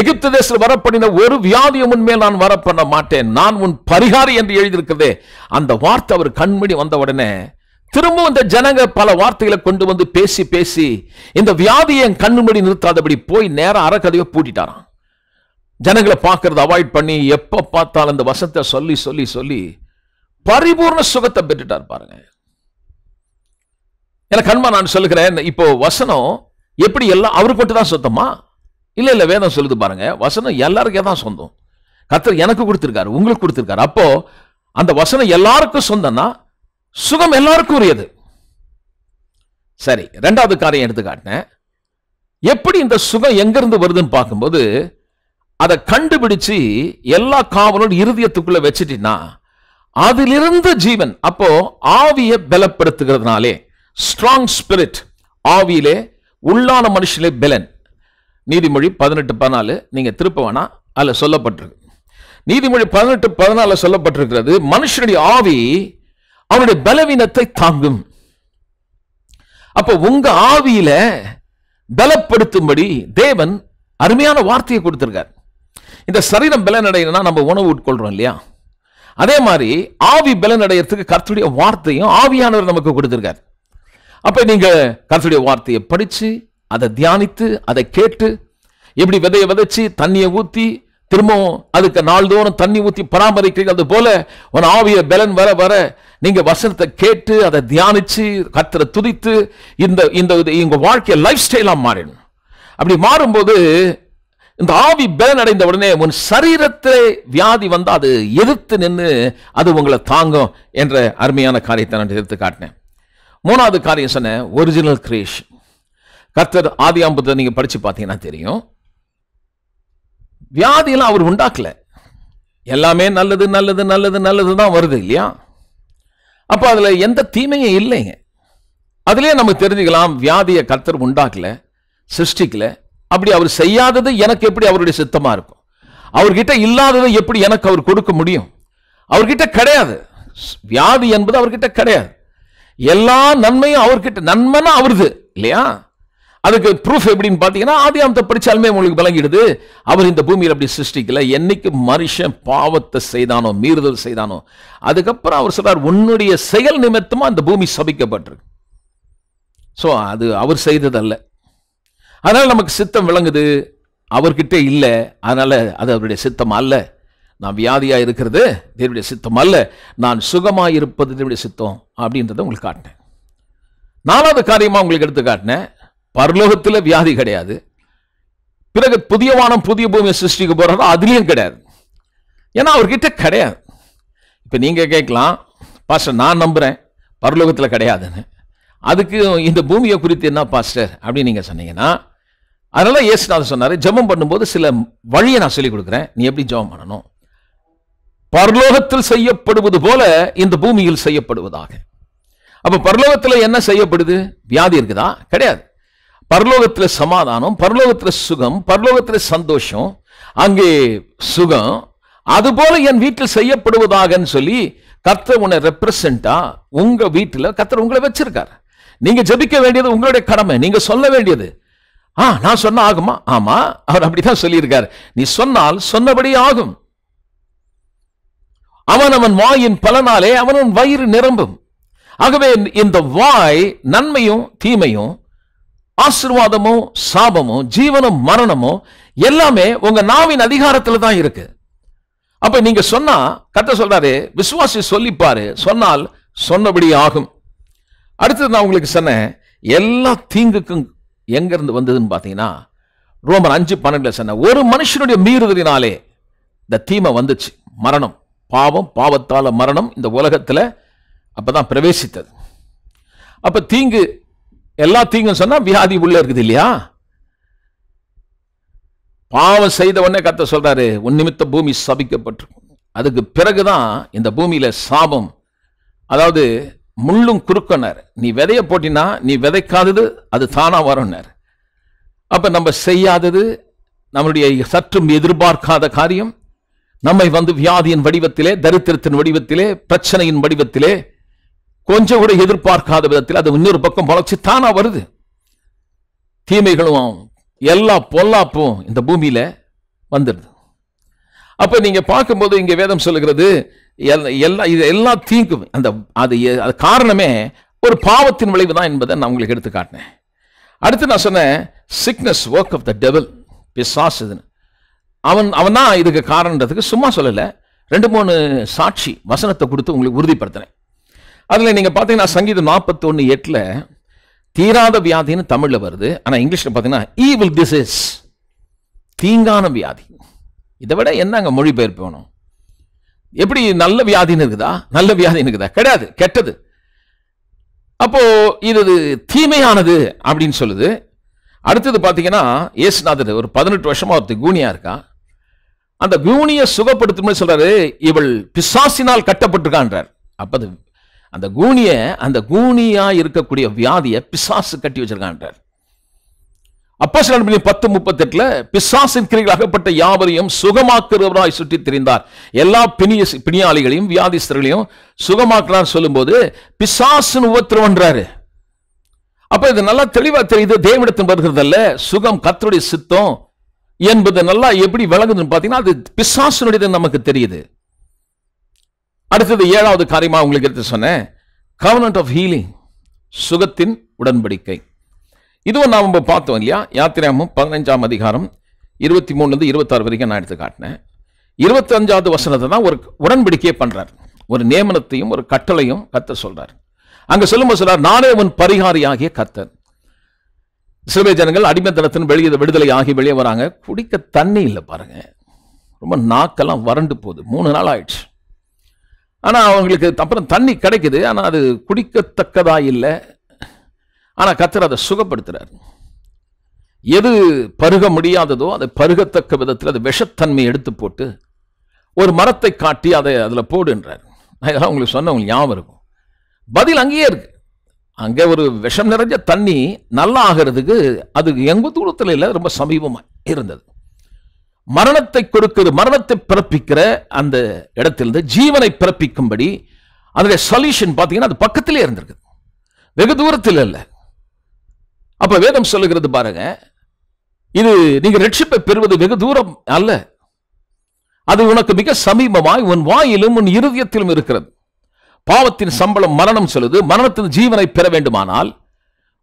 எகிப்து தேசத்தில் வரப்படின ஒரு வியாதியும் உன்மேல் நான் வர பண்ண மாட்டேன் நான் உன் பரிகாரி என்று எழுதியிருக்கிறதே அந்த வார்த்தை அவர் கண்மணி வந்த உடனே திரும்பவும் இந்த ஜனங்க பல வார்த்தைகளை கொண்டு வந்து பேசி பேசி இந்த வியாதியை என் கண்ணுமடி நிறுத்தாதபடி போய் நேரம் அறக்கதையை பூட்டிட்டாரான் ஜனங்களை பார்க்கறது அவாய்ட் பண்ணி எப்போ பார்த்தாலும் இந்த வசத்தை சொல்லி சொல்லி சொல்லி பரிபூர்ண சுகத்தை பெற்றுட்டார் பாருங்க எனக்கு கண்மா நான் சொல்லுகிறேன் இப்போ வசனம் எப்படி எல்லாம் அவருக்கு மட்டும் தான் சொந்தமா இல்லை இல்லை வேதம் சொல்லுது பாருங்க வசனம் எல்லாருக்கே தான் சொந்தம் கத்தர் எனக்கு கொடுத்துருக்காரு உங்களுக்கு கொடுத்துருக்காரு அப்போ அந்த வசனம் எல்லாருக்கும் சொந்தம்னா சுகம் எல்லாருக்கும் உரியது சரி ரெண்டாவது காரியம் எடுத்து காட்டினேன் எப்படி இந்த சுகம் எங்கிருந்து வருதுன்னு பார்க்கும்போது அதை கண்டுபிடிச்சு எல்லா காவலும் இறுதியத்துக்குள்ள வச்சுட்டீங்கன்னா அதிலிருந்து ஜீவன் அப்போ ஆவியை பலப்படுத்துகிறதுனாலே ஸ்ட்ராங் ஸ்பிரிட் ஆவியிலே உள்ளான மனுஷனே பெலன் நீதிமொழி பதினெட்டு பதினாலு நீங்கள் திருப்ப வேணா அதில் சொல்லப்பட்டிருக்கு நீதிமொழி பதினெட்டு பதினாலு சொல்லப்பட்டிருக்கிறது மனுஷனுடைய ஆவி அவனுடைய பலவீனத்தை தாங்கும் அப்போ உங்க ஆவியில பலப்படுத்தும்படி தேவன் அருமையான வார்த்தையை கொடுத்திருக்கார் இந்த சரீரம் பலன் நம்ம உணவு உட்கொள்றோம் இல்லையா அதே மாதிரி ஆவி பலன் அடையிறதுக்கு கர்த்துடைய வார்த்தையும் ஆவியானவர் நமக்கு கொடுத்துருக்கார் அப்ப நீங்க கருத்துடைய வார்த்தையை படிச்சு அதை தியானித்து அதை கேட்டு எப்படி விதையை விதைச்சு தண்ணியை ஊற்றி திரும்பவும் அதுக்கு நாள்தோறும் தண்ணி ஊற்றி அது போல உன் ஆவிய பலன் வர வர நீங்கள் வசனத்தை கேட்டு அதை தியானித்து கத்திர துதித்து இந்த இந்த இங்க வாழ்க்கையை லைஃப் ஸ்டைலாக மாறிடும் அப்படி மாறும்போது இந்த ஆவி பலன் அடைந்த உடனே உன் சரீரத்தில் வியாதி வந்தால் அது எதிர்த்து நின்று அது உங்களை தாங்கும் என்ற அருமையான காரியத்தை நான் எடுத்து காட்டினேன் மூணாவது காரியம் சொன்னேன் ஒரிஜினல் கிரியேஷன் கர்த்தர் ஆதி ஆம்பத்தை நீங்கள் படித்து பார்த்தீங்கன்னா தெரியும் வியாதியெல்லாம் அவர் உண்டாக்கல எல்லாமே நல்லது நல்லது நல்லது நல்லது தான் வருது இல்லையா அப்போ அதில் எந்த தீமையும் இல்லைங்க அதுலேயே நமக்கு தெரிஞ்சுக்கலாம் வியாதியை கர்த்தர் உண்டாக்கல சிருஷ்டிக்கல அப்படி அவர் செய்யாதது எனக்கு எப்படி அவருடைய சித்தமாக இருக்கும் அவர்கிட்ட இல்லாததை எப்படி எனக்கு அவர் கொடுக்க முடியும் அவர்கிட்ட கிடையாது வியாதி என்பது அவர்கிட்ட கிடையாது எல்லா நன்மையும் அவர்கிட்ட நன்மைனா அவருது இல்லையா அதுக்கு ப்ரூஃப் எப்படின்னு பார்த்தீங்கன்னா ஆதி ஆதியாமத்தை படித்தாலுமே உங்களுக்கு விளங்கிடுது அவர் இந்த பூமியில் அப்படி சிருஷ்டிக்கல என்னைக்கு மனுஷன் பாவத்தை செய்தானோ மீறுதல் செய்தானோ அதுக்கப்புறம் அவர் சொல்றார் உன்னுடைய செயல் நிமித்தமாக அந்த பூமி சபிக்கப்பட்டிருக்கு ஸோ அது அவர் செய்ததல்ல அதனால் நமக்கு சித்தம் விளங்குது அவர்கிட்ட இல்லை அதனால் அது அவருடைய சித்தம் அல்ல நான் வியாதியாக இருக்கிறது தேவையுடைய சித்தம் அல்ல நான் சுகமாக இருப்பது தேவையுடைய சித்தம் அப்படின்றத உங்களுக்கு காட்டினேன் நாலாவது காரியமாக உங்களுக்கு எடுத்து காட்டினேன் பரலோகத்தில் வியாதி கிடையாது பிறகு புதிய வானம் புதிய பூமியை சிருஷ்டிக்க போகிறது அதுலேயும் கிடையாது ஏன்னா அவர்கிட்ட கிடையாது இப்போ நீங்கள் கேட்கலாம் பாஸ்டர் நான் நம்புகிறேன் பரலோகத்தில் கிடையாதுன்னு அதுக்கு இந்த பூமியை குறித்து என்ன பாஸ்டர் அப்படின்னு நீங்கள் சொன்னீங்கன்னா அதனால் ஏசுநாதன் சொன்னார் ஜபம் பண்ணும்போது சில வழியை நான் சொல்லிக் கொடுக்குறேன் நீ எப்படி ஜபம் பண்ணணும் பரலோகத்தில் செய்யப்படுவது போல இந்த பூமியில் செய்யப்படுவதாக அப்ப பரலோகத்தில் என்ன செய்யப்படுது வியாதி இருக்குதா கிடையாது பரலோகத்தில் சமாதானம் பரலோகத்தில் சுகம் பரலோகத்தில் சந்தோஷம் அங்கே சுகம் அதுபோல என் வீட்டில் செய்யப்படுவதாகன்னு சொல்லி கத்தர் உன்னை ரெப்ரசென்டா உங்க வீட்டில் கர்த்தர் உங்களை வச்சிருக்கார் நீங்க ஜபிக்க வேண்டியது உங்களுடைய கடமை நீங்க சொல்ல வேண்டியது ஆ நான் சொன்ன ஆகுமா ஆமா அவர் அப்படிதான் சொல்லியிருக்காரு நீ சொன்னால் சொன்னபடி ஆகும் அவன் அவன் வாயின் பலனாலே அவன் வயிறு நிரம்பும் ஆகவே இந்த வாய் நன்மையும் தீமையும் ஆசிர்வாதமும் சாபமும் ஜீவனும் மரணமும் எல்லாமே உங்க நாவின் அதிகாரத்தில் தான் இருக்கு அப்ப நீங்க சொன்னா கத்த சொல்றாரு விசுவாசி சொல்லிப்பாரு சொன்னால் சொன்னபடி ஆகும் அடுத்தது நான் உங்களுக்கு சொன்னேன் எல்லா தீங்குக்கும் எங்கிருந்து வந்ததுன்னு பார்த்தீங்கன்னா ரோமர் அஞ்சு பன்னெண்டுல சொன்ன ஒரு மனுஷனுடைய மீறுதலினாலே இந்த தீமை வந்துச்சு மரணம் பாவம் பாவத்தால் மரணம் இந்த உலகத்தில் அப்போ தான் பிரவேசித்தது அப்போ தீங்கு எல்லா தீங்கும் சொன்னால் வியாதி உள்ளே இருக்குது இல்லையா பாவம் செய்த உடனே கத்த சொல்கிறாரு உன் நிமித்த பூமி சபிக்கப்பட்டிருக்கும் அதுக்கு பிறகு தான் இந்த பூமியில் சாபம் அதாவது முள்ளும் குறுக்கனர் நீ விதைய போட்டினா நீ விதைக்காதது அது தானாக வரும்னார் அப்போ நம்ம செய்யாதது நம்மளுடைய சற்றும் எதிர்பார்க்காத காரியம் நம்மை வந்து வியாதியின் வடிவத்திலே தரித்திரத்தின் வடிவத்திலே பிரச்சனையின் வடிவத்திலே கொஞ்சம் கூட எதிர்பார்க்காத விதத்தில் அது இன்னொரு பக்கம் வளர்ச்சி தானா வருது தீமைகளும் எல்லா பொல்லாப்பும் இந்த பூமியில வந்துடுது அப்ப நீங்க பார்க்கும்போது இங்க வேதம் சொல்லுகிறது எல்லா இது எல்லா தீங்கும் அந்த அது அது காரணமே ஒரு பாவத்தின் விளைவு தான் என்பதை நான் உங்களுக்கு எடுத்து காட்டினேன் அடுத்து நான் சொன்னேன் sickness work of the devil பிசாசுன்னு அவன் அவன் தான் இதுக்கு காரணன்றதுக்கு சும்மா சொல்லலை ரெண்டு மூணு சாட்சி வசனத்தை கொடுத்து உங்களுக்கு உறுதிப்படுத்தினேன் அதில் நீங்கள் பார்த்தீங்கன்னா சங்கீதம் நாற்பத்தொன்று எட்டில் தீராத வியாதின்னு தமிழில் வருது ஆனால் இங்கிலீஷில் பார்த்தீங்கன்னா ஈவில் இஸ் தீங்கான வியாதி இதை விட என்னங்க மொழிபெயர்ப்பு வேணும் எப்படி நல்ல வியாதின்னு இருக்குதா நல்ல வியாதின்னு இருக்குதா கிடையாது கெட்டது அப்போ இது தீமையானது அப்படின்னு சொல்லுது அடுத்தது பார்த்தீங்கன்னா ஏசுநாதர் ஒரு பதினெட்டு வருஷமாக ஒருத்தர் கூனியாக இருக்கா அந்த கூனியை சுகப்படுத்தும் சொல்றாரு இவள் பிசாசினால் கட்டப்பட்டிருக்கான்றார் அப்பது அந்த கூனிய அந்த கூனியா இருக்கக்கூடிய வியாதியை பிசாசு கட்டி வச்சிருக்கான்றார் அப்போ சில பத்து முப்பத்தெட்டுல பிசாசின் கிரிகள் அகப்பட்ட யாவரையும் சுகமாக்குறவராய் சுற்றி திரிந்தார் எல்லா பிணிய பிணியாளிகளையும் வியாதிஸ்தர்களையும் சுகமாக்குறார் சொல்லும்போது பிசாசின் உபத்திரவன்றாரு அப்ப இது நல்லா தெளிவா தெரியுது வருகிறது வருகிறதல்ல சுகம் கத்தருடைய சித்தம் என்பது நல்லா எப்படி விளங்குதுன்னு பார்த்தீங்கன்னா அது பிசாசனுடையது நமக்கு தெரியுது அடுத்தது ஏழாவது காரியமாக உங்களுக்கு எடுத்து சொன்னேன் கவர்னட் ஆஃப் ஹீலிங் சுகத்தின் உடன்படிக்கை இதுவும் நாம் பார்த்தோம் இல்லையா யாத்திராமும் பதினஞ்சாம் அதிகாரம் இருபத்தி மூணுலேருந்து இருபத்தாறு வரைக்கும் நான் எடுத்து காட்டினேன் இருபத்தஞ்சாவது வசனத்தை தான் ஒரு உடன்படிக்கையே பண்ணுறார் ஒரு நியமனத்தையும் ஒரு கட்டளையும் கத்த சொல்கிறார் அங்கே சொல்லும்போது சொல்கிறார் நானே உன் பரிகாரியாகிய கத்தன் சில பேர் ஜனங்கள் அடிமைத்தனத்தின் வெளியே விடுதலை ஆகி வெளியே வராங்க குடிக்க தண்ணி இல்லை பாருங்க ரொம்ப நாக்கெல்லாம் வறண்டு போகுது மூணு நாள் ஆயிடுச்சு ஆனால் அவங்களுக்கு அப்புறம் தண்ணி கிடைக்குது ஆனால் அது குடிக்கத்தக்கதா இல்லை ஆனால் கத்தர் அதை சுகப்படுத்துறார் எது பருக முடியாததோ அதை பருகத்தக்க விதத்தில் அது விஷத்தன்மையை எடுத்து போட்டு ஒரு மரத்தை காட்டி அதை அதில் போடுன்றார் நான் இதெல்லாம் உங்களுக்கு சொன்ன ஞாபகம் இருக்கும் பதில் அங்கேயே இருக்கு அங்கே ஒரு விஷம் நிறைஞ்ச தண்ணி நல்லா ஆகிறதுக்கு அது எங்க தூரத்தில் இல்லை ரொம்ப சமீபமாக இருந்தது மரணத்தை கொடுக்கிற மரணத்தை பிறப்பிக்கிற அந்த இடத்திலிருந்து ஜீவனை பிறப்பிக்கும்படி அதனுடைய சொல்யூஷன் பார்த்தீங்கன்னா அது பக்கத்திலே இருந்திருக்கு வெகு தூரத்தில் இல்லை அப்போ வேதம் சொல்லுகிறது பாருங்க இது நீங்கள் ரட்சிப்பை பெறுவது வெகு தூரம் அல்ல அது உனக்கு மிக சமீபமாய் உன் வாயிலும் உன் இருதயத்திலும் இருக்கிறது பாவத்தின் சம்பளம் மரணம் சொல்லுது மரணத்தின் ஜீவனை பெற வேண்டுமானால்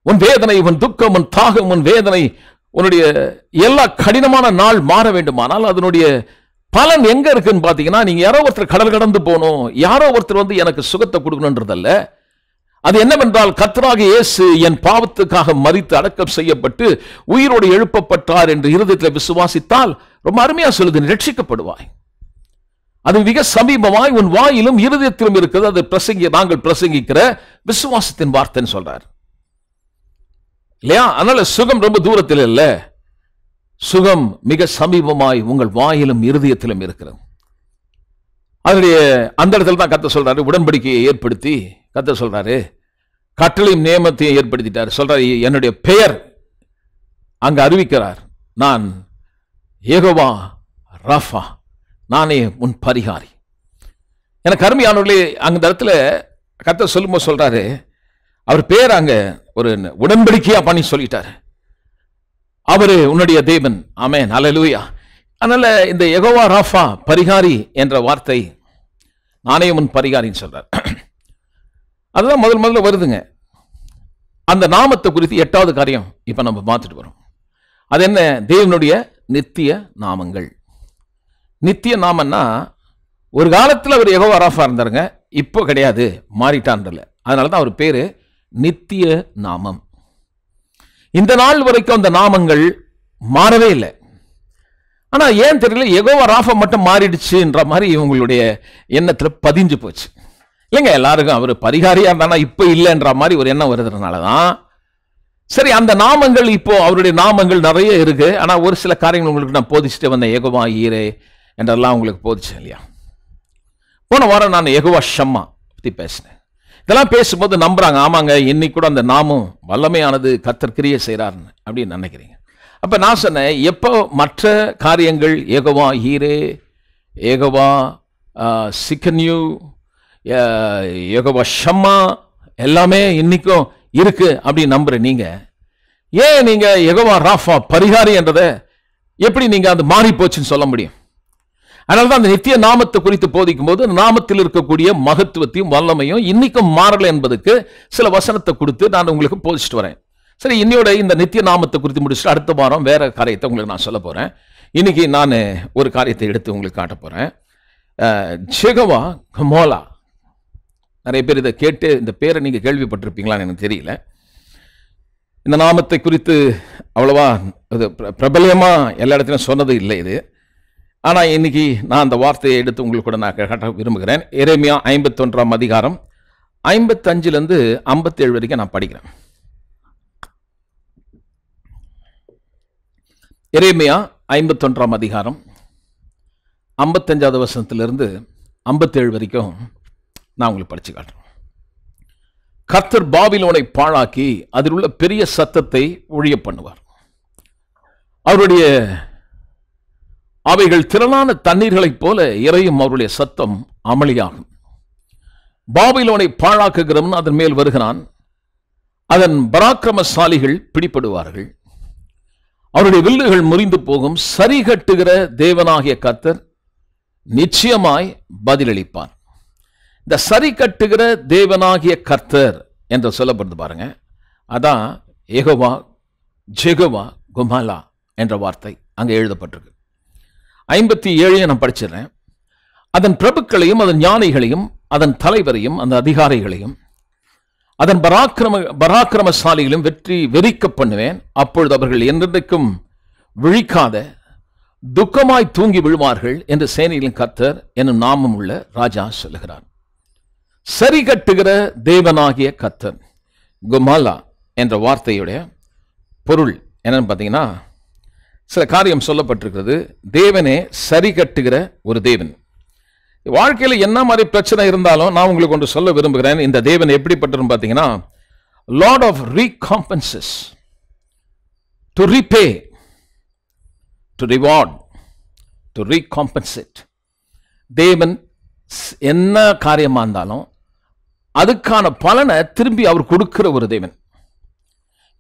உன் வேதனை உன் துக்கம் உன் தாகம் உன் வேதனை உன்னுடைய எல்லா கடினமான நாள் மாற வேண்டுமானால் அதனுடைய பலன் எங்க இருக்குன்னு பார்த்தீங்கன்னா நீங்க யாரோ ஒருத்தர் கடல் கடந்து போகணும் யாரோ ஒருத்தர் வந்து எனக்கு சுகத்தை கொடுக்கணுன்றதல்ல அது என்னவென்றால் கத்ராக இயேசு என் பாவத்துக்காக மறித்து அடக்கம் செய்யப்பட்டு உயிரோடு எழுப்பப்பட்டார் என்று இருதயத்தில் விசுவாசித்தால் ரொம்ப அருமையா சொல்லுது ரட்சிக்கப்படுவாய் அது மிக சமீபமாய் உன் வாயிலும் இருதயத்திலும் இருக்கிறது அது பிரசங்கி நாங்கள் பிரசங்கிக்கிற விசுவாசத்தின் வார்த்தைன்னு சொல்றார் இல்லையா அதனால சுகம் ரொம்ப தூரத்தில் இல்லை சுகம் மிக சமீபமாய் உங்கள் வாயிலும் இருதயத்திலும் இருக்கிறது அதனுடைய அந்த இடத்துல தான் கத்த சொல்றாரு உடன்படிக்கையை ஏற்படுத்தி கத்த சொல்றாரு கட்டளையும் நியமத்தையும் ஏற்படுத்திட்டார் சொல்றாரு என்னுடைய பெயர் அங்கு அறிவிக்கிறார் நான் ஏகோவா ரஃபா நானே உன் பரிகாரி எனக்கு அருமையானவர்களே அந்த இடத்துல கத்த சொல்லும்போது சொல்கிறாரு அவர் பேர் அங்கே ஒரு உடன்படிக்கையாக பண்ணி சொல்லிட்டார் அவர் உன்னுடைய தேவன் ஆமேன் அலலூயா அதனால் இந்த எகோவா ராஃபா பரிகாரி என்ற வார்த்தை நானே உன் பரிகாரின்னு சொல்கிறார் அதுதான் முதல் முதல்ல வருதுங்க அந்த நாமத்தை குறித்து எட்டாவது காரியம் இப்போ நம்ம பார்த்துட்டு வரோம் அது என்ன தேவனுடைய நித்திய நாமங்கள் நித்திய நாமன்னா ஒரு காலத்தில் அவர் எவ்வளோ வராஃபாக இருந்தாருங்க இப்போ கிடையாது மாறிட்டான்றல அதனால தான் அவர் பேர் நித்திய நாமம் இந்த நாள் வரைக்கும் அந்த நாமங்கள் மாறவே இல்லை ஆனால் ஏன் தெரியல எகோவா ராஃபா மட்டும் மாறிடுச்சுன்ற மாதிரி இவங்களுடைய எண்ணத்தில் பதிஞ்சு போச்சு இல்லைங்க எல்லாருக்கும் அவர் பரிகாரியாக இருந்தானா இப்போ இல்லைன்ற மாதிரி ஒரு எண்ணம் வருதுனால தான் சரி அந்த நாமங்கள் இப்போ அவருடைய நாமங்கள் நிறைய இருக்கு ஆனால் ஒரு சில காரியங்கள் உங்களுக்கு நான் போதிச்சுட்டு வந்தேன் ஏகோவா ஈரே என்றெல்லாம் உங்களுக்கு போதிச்சு இல்லையா போன வாரம் நான் எகுவா ஷம்மா பற்றி பேசினேன் இதெல்லாம் பேசும்போது நம்புகிறாங்க ஆமாங்க இன்னைக்கு கூட அந்த நாமும் வல்லமையானது கத்தர் கிரியை செய்கிறார்னு அப்படின்னு நினைக்கிறீங்க அப்போ நான் சொன்னேன் எப்போ மற்ற காரியங்கள் ஏகவா ஹீரே ஏகவா சிக்கன்யூ ஏகவா ஷம்மா எல்லாமே இன்றைக்கும் இருக்குது அப்படின்னு நம்புகிற நீங்கள் ஏன் நீங்கள் எகவா ராஃபா பரிகாரி என்றதை எப்படி நீங்கள் அது மாறி போச்சுன்னு சொல்ல முடியும் அதனால்தான் தான் அந்த நித்திய நாமத்தை குறித்து போதிக்கும் போது நாமத்தில் இருக்கக்கூடிய மகத்துவத்தையும் வல்லமையும் இன்னைக்கும் மாறலை என்பதுக்கு சில வசனத்தை கொடுத்து நான் உங்களுக்கு போதிச்சுட்டு வரேன் சரி இன்னையோட இந்த நித்திய நாமத்தை குறித்து முடிச்சுட்டு அடுத்த வாரம் வேற காரியத்தை உங்களுக்கு நான் சொல்ல போகிறேன் இன்னைக்கு நான் ஒரு காரியத்தை எடுத்து உங்களுக்கு காட்ட போகிறேன் ஜெகவா மோலா நிறைய பேர் இதை கேட்டு இந்த பேரை நீங்கள் கேள்விப்பட்டிருப்பீங்களான்னு எனக்கு தெரியல இந்த நாமத்தை குறித்து அவ்வளவா இது பிரபலமாக எல்லா இடத்துலையும் சொன்னது இல்லை இது ஆனால் இன்றைக்கி நான் அந்த வார்த்தையை எடுத்து உங்களுக்கு கூட நான் காட்ட விரும்புகிறேன் எரேமியா ஐம்பத்தொன்றாம் அதிகாரம் ஐம்பத்தஞ்சிலேருந்து ஐம்பத்தேழு வரைக்கும் நான் படிக்கிறேன் எரேமியா ஐம்பத்தொன்றாம் அதிகாரம் ஐம்பத்தஞ்சாவது வருஷத்துலேருந்து ஐம்பத்தேழு வரைக்கும் நான் உங்களுக்கு படித்து காட்டுறேன் கர்த்தர் பாபிலோனை பாழாக்கி அதில் உள்ள பெரிய சத்தத்தை ஒழிய பண்ணுவார் அவருடைய அவைகள் திரளான தண்ணீர்களைப் போல இறையும் அவருடைய சத்தம் அமளியாகும் பாபிலோனை பாழாக்குகிறவன் அதன் மேல் வருகிறான் அதன் பராக்கிரமசாலிகள் பிடிபடுவார்கள் அவருடைய வில்லுகள் முறிந்து போகும் சரி கட்டுகிற தேவனாகிய கத்தர் நிச்சயமாய் பதிலளிப்பார் இந்த சரி கட்டுகிற தேவனாகிய கர்த்தர் என்று சொல்லப்படுது பாருங்க அதான் எகவா ஜெகவா குமாலா என்ற வார்த்தை அங்கே எழுதப்பட்டிருக்கு ஐம்பத்தி ஏழையும் நான் படிச்சிடறேன் அதன் பிரபுக்களையும் அதன் ஞானிகளையும் அதன் தலைவரையும் அந்த அதிகாரிகளையும் அதன் பராக்கிரம பராக்கிரமசாலிகளையும் வெற்றி வெறிக்க பண்ணுவேன் அப்பொழுது அவர்கள் என்றென்றைக்கும் விழிக்காத துக்கமாய் தூங்கி விழுவார்கள் என்று சேனையிலும் கத்தர் என்னும் நாமம் உள்ள ராஜா சொல்லுகிறார் சரி கட்டுகிற தேவனாகிய கத்தர் குமாலா என்ற வார்த்தையுடைய பொருள் என்னன்னு பார்த்தீங்கன்னா சில காரியம் சொல்லப்பட்டிருக்கிறது தேவனே சரி கட்டுகிற ஒரு தேவன் வாழ்க்கையில் என்ன மாதிரி பிரச்சனை இருந்தாலும் நான் உங்களுக்கு ஒன்று சொல்ல விரும்புகிறேன் இந்த தேவன் எப்படிப்பட்டதுன்னு பார்த்தீங்கன்னா lord of recompenses to repay to reward to recompensate தேவன் என்ன காரியமாக இருந்தாலும் அதுக்கான பலனை திரும்பி அவர் கொடுக்கிற ஒரு தேவன்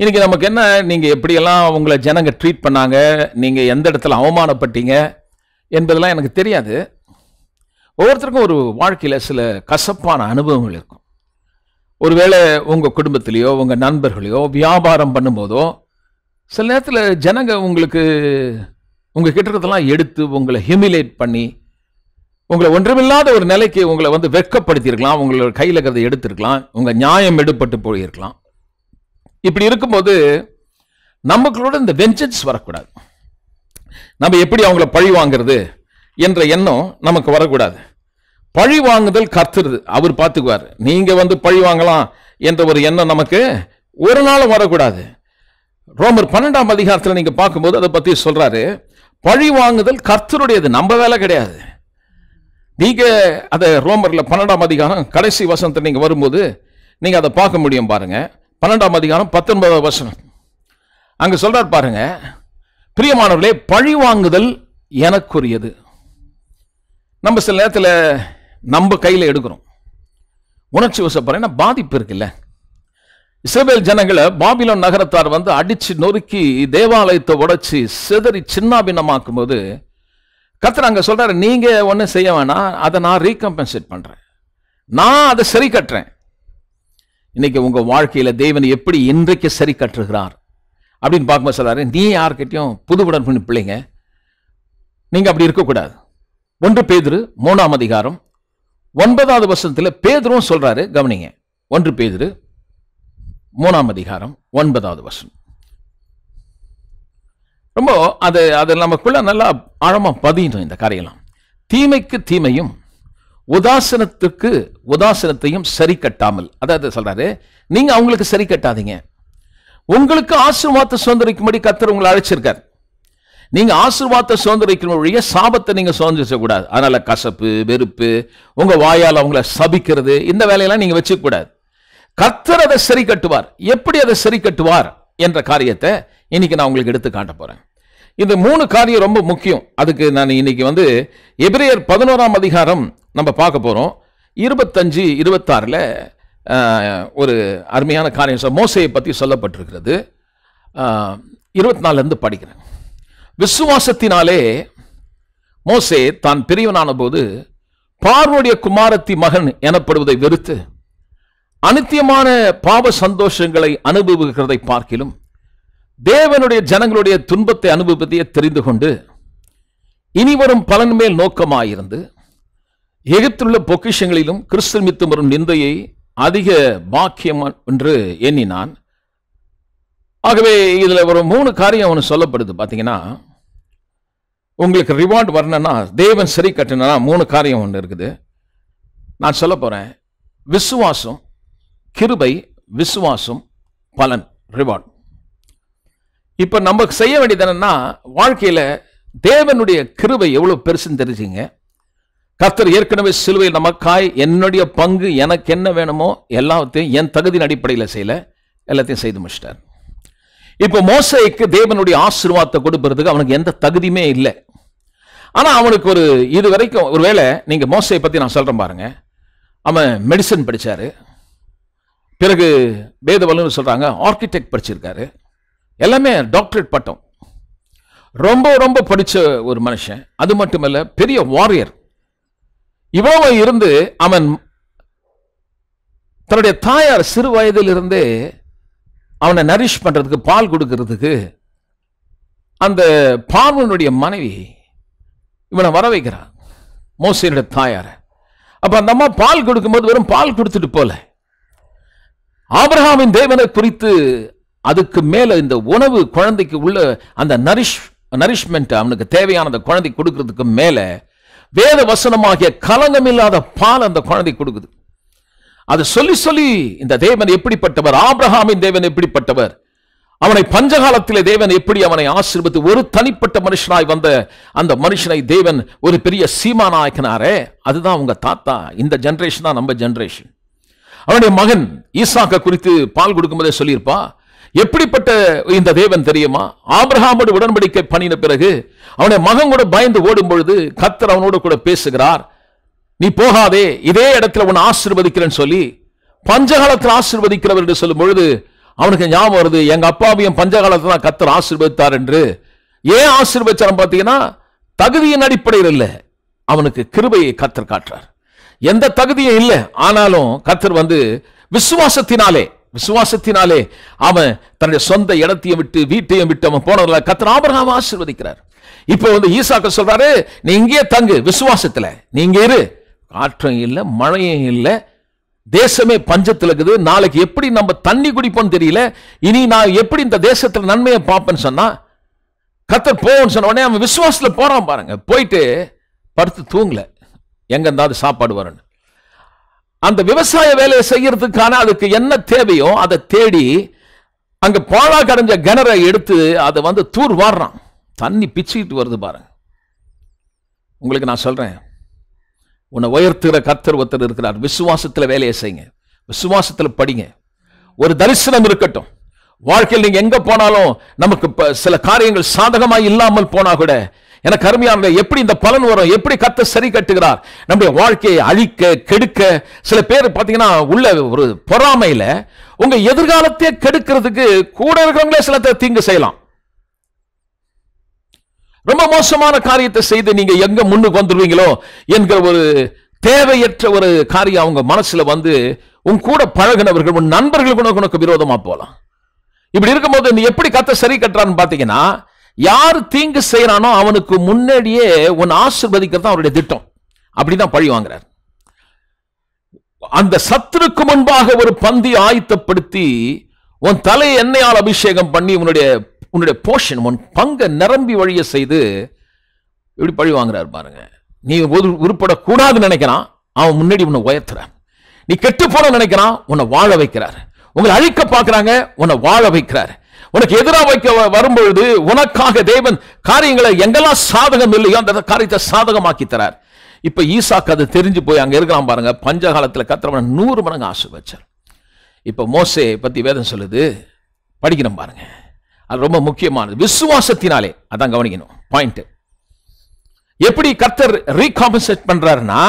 இன்றைக்கி நமக்கு என்ன நீங்கள் எப்படியெல்லாம் உங்களை ஜனங்கள் ட்ரீட் பண்ணாங்க நீங்கள் எந்த இடத்துல அவமானப்பட்டீங்க என்பதெல்லாம் எனக்கு தெரியாது ஒவ்வொருத்தருக்கும் ஒரு வாழ்க்கையில் சில கசப்பான அனுபவங்கள் இருக்கும் ஒருவேளை உங்கள் குடும்பத்திலேயோ உங்கள் நண்பர்களையோ வியாபாரம் பண்ணும்போதோ சில நேரத்தில் ஜனங்க உங்களுக்கு உங்கள் கிட்ட இருக்கிறதெல்லாம் எடுத்து உங்களை ஹியூமிலேட் பண்ணி உங்களை ஒன்றுமில்லாத ஒரு நிலைக்கு உங்களை வந்து வெக்கப்படுத்தியிருக்கலாம் உங்களோட கையில் இருக்கிறத எடுத்திருக்கலாம் உங்கள் நியாயம் எடுப்பட்டு போயிருக்கலாம் இப்படி இருக்கும்போது நமக்களோட இந்த வெஞ்சன்ஸ் வரக்கூடாது நம்ம எப்படி அவங்கள பழி வாங்கிறது என்ற எண்ணம் நமக்கு வரக்கூடாது பழி வாங்குதல் கத்துறது அவர் பார்த்துக்குவார் நீங்கள் வந்து பழி வாங்கலாம் என்ற ஒரு எண்ணம் நமக்கு ஒரு நாளும் வரக்கூடாது ரோமர் பன்னெண்டாம் அதிகாரத்தில் நீங்கள் பார்க்கும்போது அதை பற்றி சொல்கிறாரு பழி வாங்குதல் கர்த்தருடையது நம்ம வேலை கிடையாது நீங்கள் அதை ரோமரில் பன்னெண்டாம் அதிகாரம் கடைசி வசனத்தை நீங்கள் வரும்போது நீங்கள் அதை பார்க்க முடியும் பாருங்கள் பன்னெண்டாம் அதிகாரம் பத்தொன்பதாவது வசனம் அங்கே சொல்கிறார் பாருங்க பிரியமானவர்களே பழி வாங்குதல் எனக்குரியது நம்ம சில நேரத்தில் நம்ம கையில் எடுக்கிறோம் உணர்ச்சி வசப்படுறேன் பாதிப்பு இருக்குல்ல இஸ்ரேல் ஜனங்களை பாபிலோன் நகரத்தார் வந்து அடித்து நொறுக்கி தேவாலயத்தை உடைச்சி சிதறி சின்னாபின்னமாக்கும் போது கத்தர் அங்கே சொல்கிறார் நீங்கள் ஒன்றும் செய்ய வேணாம் அதை நான் ரீகம்பன்சேட் பண்ணுறேன் நான் அதை சரி கட்டுறேன் இன்னைக்கு உங்க வாழ்க்கையில தேவன் எப்படி இன்றைக்கு சரி கட்டுகிறார் அப்படின்னு பார்க்கும்போது சொல்றாரு நீ யார்கிட்டையும் புது உடன்பு பிள்ளைங்க நீங்க அப்படி இருக்கக்கூடாது ஒன்று பேதிரு மூணாம் அதிகாரம் ஒன்பதாவது வருஷத்தில் பேதரும் சொல்றாரு கவனிங்க ஒன்று பேதிரு மூணாம் அதிகாரம் ஒன்பதாவது வருஷம் ரொம்ப அது அது நமக்குள்ள நல்லா ஆழமாக பதியும் இந்த கரையெல்லாம் தீமைக்கு தீமையும் உதாசனத்துக்கு உதாசனத்தையும் சரி கட்டாமல் அதாவது சொல்றாரு நீங்க அவங்களுக்கு சரி கட்டாதீங்க உங்களுக்கு ஆசிர்வாத சுதந்திரிக்கும்படி கத்தர் உங்களை அழைச்சிருக்கார் நீங்க ஆசிர்வாத சுதந்திரிக்கிற வழிய சாபத்தை நீங்க சுதந்திரிச்ச கூடாது அதனால கசப்பு வெறுப்பு உங்க வாயால் அவங்கள சபிக்கிறது இந்த வேலையெல்லாம் நீங்க வச்சுக்க கூடாது கத்தர் அதை சரி கட்டுவார் எப்படி அதை சரி கட்டுவார் என்ற காரியத்தை இன்னைக்கு நான் உங்களுக்கு எடுத்து காட்ட போறேன் இந்த மூணு காரியம் ரொம்ப முக்கியம் அதுக்கு நான் இன்னைக்கு வந்து எபிரேயர் பதினோராம் அதிகாரம் நம்ம பார்க்க போகிறோம் இருபத்தஞ்சு இருபத்தாறில் ஒரு அருமையான காரியம் மோசையை பற்றி சொல்லப்பட்டிருக்கிறது இருபத்தி நாலுலேருந்து படிக்கிறேன் விசுவாசத்தினாலே மோசே தான் பெரியவனான போது பார்வோடைய குமாரத்தி மகன் எனப்படுவதை வெறுத்து அனித்தியமான பாவ சந்தோஷங்களை அனுபவிக்கிறதை பார்க்கிலும் தேவனுடைய ஜனங்களுடைய துன்பத்தை அனுபவிப்பதையே தெரிந்து கொண்டு இனி வரும் பலன் மேல் நோக்கமாயிருந்து எகிப்திலுள்ள பொக்கிஷங்களிலும் கிறிஸ்து மித்து வரும் நிந்தையை அதிக பாக்கியம் என்று எண்ணினான் ஆகவே இதில் ஒரு மூணு காரியம் ஒன்று சொல்லப்படுது பார்த்தீங்கன்னா உங்களுக்கு ரிவார்டு வரணும்னா தேவன் சரி கட்டினா மூணு காரியம் ஒன்று இருக்குது நான் சொல்ல போகிறேன் விசுவாசம் கிருபை விசுவாசம் பலன் ரிவார்ட் இப்போ நம்ம செய்ய வேண்டியது என்னன்னா வாழ்க்கையில் தேவனுடைய கிருவை எவ்வளோ பெருசுன்னு தெரிஞ்சுங்க கர்த்தர் ஏற்கனவே சிலுவையில் நமக்காய் என்னுடைய பங்கு எனக்கு என்ன வேணுமோ எல்லாத்தையும் என் தகுதியின் அடிப்படையில் செய்யல எல்லாத்தையும் செய்து முடிச்சிட்டார் இப்போ மோசைக்கு தேவனுடைய ஆசீர்வாதத்தை கொடுப்பறதுக்கு அவனுக்கு எந்த தகுதியுமே இல்லை ஆனால் அவனுக்கு ஒரு இது வரைக்கும் ஒரு வேளை நீங்கள் மோசையை பற்றி நான் சொல்கிறேன் பாருங்க அவன் மெடிசன் படித்தார் பிறகு வேத வல்லுன்னு சொல்கிறாங்க ஆர்கிடெக்ட் படிச்சிருக்காரு எல்லாமே டாக்டரேட் பட்டம் ரொம்ப ரொம்ப படித்த ஒரு மனுஷன் அது மட்டுமல்ல பெரிய வாரியர் இவ்வளவு இருந்து அவன் தன்னுடைய தாயார் சிறு வயதிலிருந்தே அவனை நரிஷ் பண்ணுறதுக்கு பால் கொடுக்கறதுக்கு அந்த பார்வனுடைய மனைவி இவனை வர வைக்கிறான் மோசையினுடைய தாயாரை அப்போ அந்த அம்மா பால் கொடுக்கும்போது வெறும் பால் கொடுத்துட்டு போல ஆபிரஹாமின் தேவனை குறித்து அதுக்கு மேலே இந்த உணவு குழந்தைக்கு உள்ள அந்த நரிஷ் நரிஷ்மெண்ட் அவனுக்கு தேவையான அந்த குழந்தை கொடுக்கறதுக்கு மேலே வேத வசனமாகிய கலங்கம் இல்லாத பால் அந்த குழந்தை கொடுக்குது அது சொல்லி சொல்லி இந்த தேவன் எப்படிப்பட்டவர் ஆப்ரஹாமின் தேவன் எப்படிப்பட்டவர் அவனை பஞ்சகாலத்திலே தேவன் எப்படி அவனை ஆசிர்வத்து ஒரு தனிப்பட்ட மனுஷனாய் வந்த அந்த மனுஷனை தேவன் ஒரு பெரிய சீமானாக்கினாரே அதுதான் உங்க தாத்தா இந்த ஜென்ரேஷன் தான் நம்ம ஜென்ரேஷன் அவனுடைய மகன் ஈசாக்க குறித்து பால் கொடுக்கும்போதே சொல்லியிருப்பா எப்படிப்பட்ட இந்த தேவன் தெரியுமா ஆபிரஹாமோடு உடன்படிக்கை பண்ணின பிறகு அவனுடைய மகன் கூட பயந்து ஓடும் பொழுது கத்தர் அவனோடு கூட பேசுகிறார் நீ போகாதே இதே இடத்துல உன் ஆசிர்வதிக்கிறேன்னு சொல்லி பஞ்சகாலத்தில் ஆசிர்வதிக்கிறவர் என்று சொல்லும் பொழுது அவனுக்கு ஞாபகம் வருது எங்க அப்பாவையும் பஞ்சகாலத்தில் தான் கத்தர் ஆசிர்வதித்தார் என்று ஏன் ஆசிர்வதிச்சாரன் பார்த்தீங்கன்னா தகுதியின் அடிப்படையில் இல்லை அவனுக்கு கிருபையை கத்தர் காட்டுறார் எந்த தகுதியும் இல்லை ஆனாலும் கத்தர் வந்து விசுவாசத்தினாலே விசுவாசத்தினாலே அவன் தன்னுடைய சொந்த இடத்தையும் விட்டு வீட்டையும் விட்டு அவன் போனதில் கத்தர் ஆபரகாம ஆசிர்வதிக்கிறார் இப்போ வந்து ஈசாக்க சொல்றாரு நீ இங்கே தங்கு விசுவாசத்துல நீ இங்கே இரு காற்றும் இல்லை மழையும் இல்லை தேசமே பஞ்சத்தில் இருக்குது நாளைக்கு எப்படி நம்ம தண்ணி குடிப்போம்னு தெரியல இனி நான் எப்படி இந்த தேசத்தில் நன்மையை பார்ப்பேன்னு சொன்னா கத்தர் போவோம்னு சொன்ன உடனே அவன் விசுவாசத்தில் போறான் பாருங்க போயிட்டு படுத்து தூங்கல எங்க இருந்தாவது சாப்பாடு வரணும் அந்த விவசாய வேலையை செய்யறதுக்கான அதுக்கு என்ன தேவையோ அதை தேடி அங்க பாழா கடைஞ்ச கிணறை எடுத்து அதை வந்து தூர் வாடுறான் தண்ணி பிச்சுக்கிட்டு வருது பாருங்க உங்களுக்கு நான் சொல்றேன் உன்னை உயர்த்துகிற கத்தர் ஒருத்தர் இருக்கிறார் விசுவாசத்தில் வேலையை செய்யுங்க விசுவாசத்தில் படிங்க ஒரு தரிசனம் இருக்கட்டும் வாழ்க்கையில் நீங்கள் எங்கே போனாலும் நமக்கு சில காரியங்கள் சாதகமாக இல்லாமல் போனால் கூட என கருமையான எப்படி இந்த பலன் வரும் எப்படி கத்த சரி கட்டுகிறார் நம்முடைய வாழ்க்கையை அழிக்க கெடுக்க சில பேர் பார்த்தீங்கன்னா உள்ள ஒரு பொறாமையில் உங்கள் எதிர்காலத்தையே கெடுக்கிறதுக்கு கூட இருக்கிறவங்களே சில தீங்கு செய்யலாம் ரொம்ப மோசமான காரியத்தை செய்து நீங்க எங்க முன்னுக்கு வந்துடுவீங்களோ என்கிற ஒரு தேவையற்ற ஒரு காரியம் அவங்க மனசுல வந்து உன் கூட பழகினவர்கள் உன் நண்பர்கள் உனக்கு விரோதமா போலாம் இப்படி இருக்கும்போது நீ எப்படி கத்த சரி கட்டுறான்னு பாத்தீங்கன்னா யார் தீங்கு செய்கிறானோ அவனுக்கு முன்னாடியே உன் ஆசிர்வதிக்கிறது தான் அவருடைய திட்டம் அப்படிதான் பழி வாங்குறார் அந்த சத்துருக்கு முன்பாக ஒரு பந்தி ஆயத்தப்படுத்தி உன் தலை எண்ணெயால் அபிஷேகம் பண்ணி உன்னுடைய உன்னுடைய போஷன் உன் பங்கை நிரம்பி வழிய செய்து இப்படி பழி வாங்குறாரு பாருங்க நீ ஒரு உருப்படக்கூடாதுன்னு நினைக்கிறான் அவன் முன்னாடி உன்னை உயர்த்துறான் நீ கெட்டு போன நினைக்கிறான் உன்னை வாழ வைக்கிறார் உங்களை அழிக்க பார்க்குறாங்க உன்னை வாழ வைக்கிறார் உனக்கு எதிராக வைக்க வரும்பொழுது உனக்காக தேவன் காரியங்களை எங்கெல்லாம் சாதகம் இல்லையோ அந்த காரியத்தை சாதகமாக்கி தரார் இப்ப ஈசாக்கு அது தெரிஞ்சு போய் அங்க இருக்கலாம் பாருங்க பஞ்ச காலத்தில் கத்திரவன் நூறு மடங்கு வச்சார் இப்ப மோசே பத்தி வேதம் சொல்லுது படிக்கணும் பாருங்க அது ரொம்ப முக்கியமானது விசுவாசத்தினாலே அதான் கவனிக்கணும் பாயிண்ட் எப்படி கர்த்தர் ரீகாம்பன்சேட் பண்றாருன்னா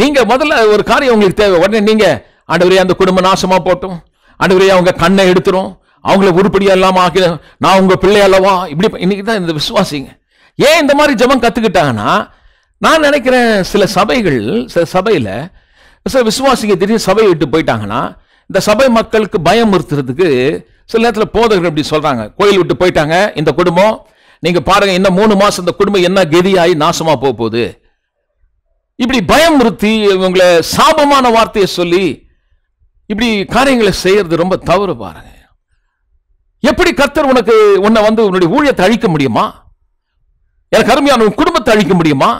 நீங்க முதல்ல ஒரு காரியம் உங்களுக்கு தேவை உடனே நீங்க ஆண்டவரே அந்த குடும்பம் நாசமா போட்டோம் ஆண்டவரே அவங்க கண்ணை எடுத்துரும் அவங்கள உருப்படியா இல்லாமல் ஆக்கி நான் உங்கள் பிள்ளை அல்லவா இப்படி இன்னைக்கு தான் இந்த விசுவாசிங்க ஏன் இந்த மாதிரி ஜபம் கற்றுக்கிட்டாங்கன்னா நான் நினைக்கிறேன் சில சபைகள் சில சபையில் சில விசுவாசிங்க திடீர்னு சபையை விட்டு போயிட்டாங்கன்னா இந்த சபை மக்களுக்கு பயமுறுத்துறதுக்கு சில நேரத்தில் போதகர் அப்படி சொல்கிறாங்க கோயில் விட்டு போயிட்டாங்க இந்த குடும்பம் நீங்கள் பாருங்கள் இன்னும் மூணு மாதம் இந்த குடும்பம் என்ன கெதியாகி நாசமாக போக போகுது இப்படி பயமுறுத்தி இவங்களை சாபமான வார்த்தையை சொல்லி இப்படி காரியங்களை செய்கிறது ரொம்ப தவறு பாருங்கள் எப்படி கர்த்தர் உனக்கு உன்னை வந்து உன்னுடைய ஊழியத்தை அழிக்க முடியுமா எனக்கு அருமையான உன் குடும்பத்தை அழிக்க முடியுமா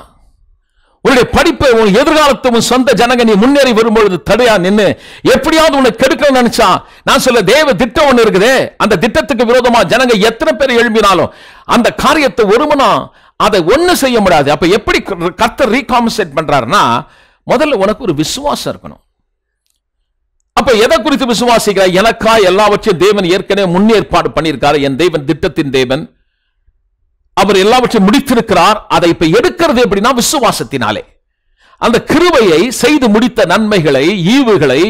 உன்னுடைய படிப்பை உன் எதிர்காலத்தை உன் சொந்த ஜனங்க நீ முன்னேறி வரும்பொழுது தடையா நின்று எப்படியாவது உனக்கு கெடுக்க நினைச்சா நான் சொல்ல தேவ திட்டம் ஒன்று இருக்குது அந்த திட்டத்துக்கு விரோதமா ஜனங்க எத்தனை பேர் எழும்பினாலும் அந்த காரியத்தை ஒருமனா அதை ஒன்றும் செய்ய முடியாது அப்ப எப்படி கர்த்தர் ரீகாம்பன்சேட் பண்றாருன்னா முதல்ல உனக்கு ஒரு விசுவாசம் இருக்கணும் அப்ப எதை குறித்து விசுவாசிக்கிறார் எனக்கா எல்லாவற்றையும் தேவன் ஏற்கனவே முன்னேற்பாடு பண்ணியிருக்காரு என் தேவன் திட்டத்தின் தேவன் அவர் எல்லாவற்றையும் முடித்திருக்கிறார் அதை இப்ப எடுக்கிறது எப்படின்னா விசுவாசத்தினாலே அந்த கிருவையை செய்து முடித்த நன்மைகளை ஈவுகளை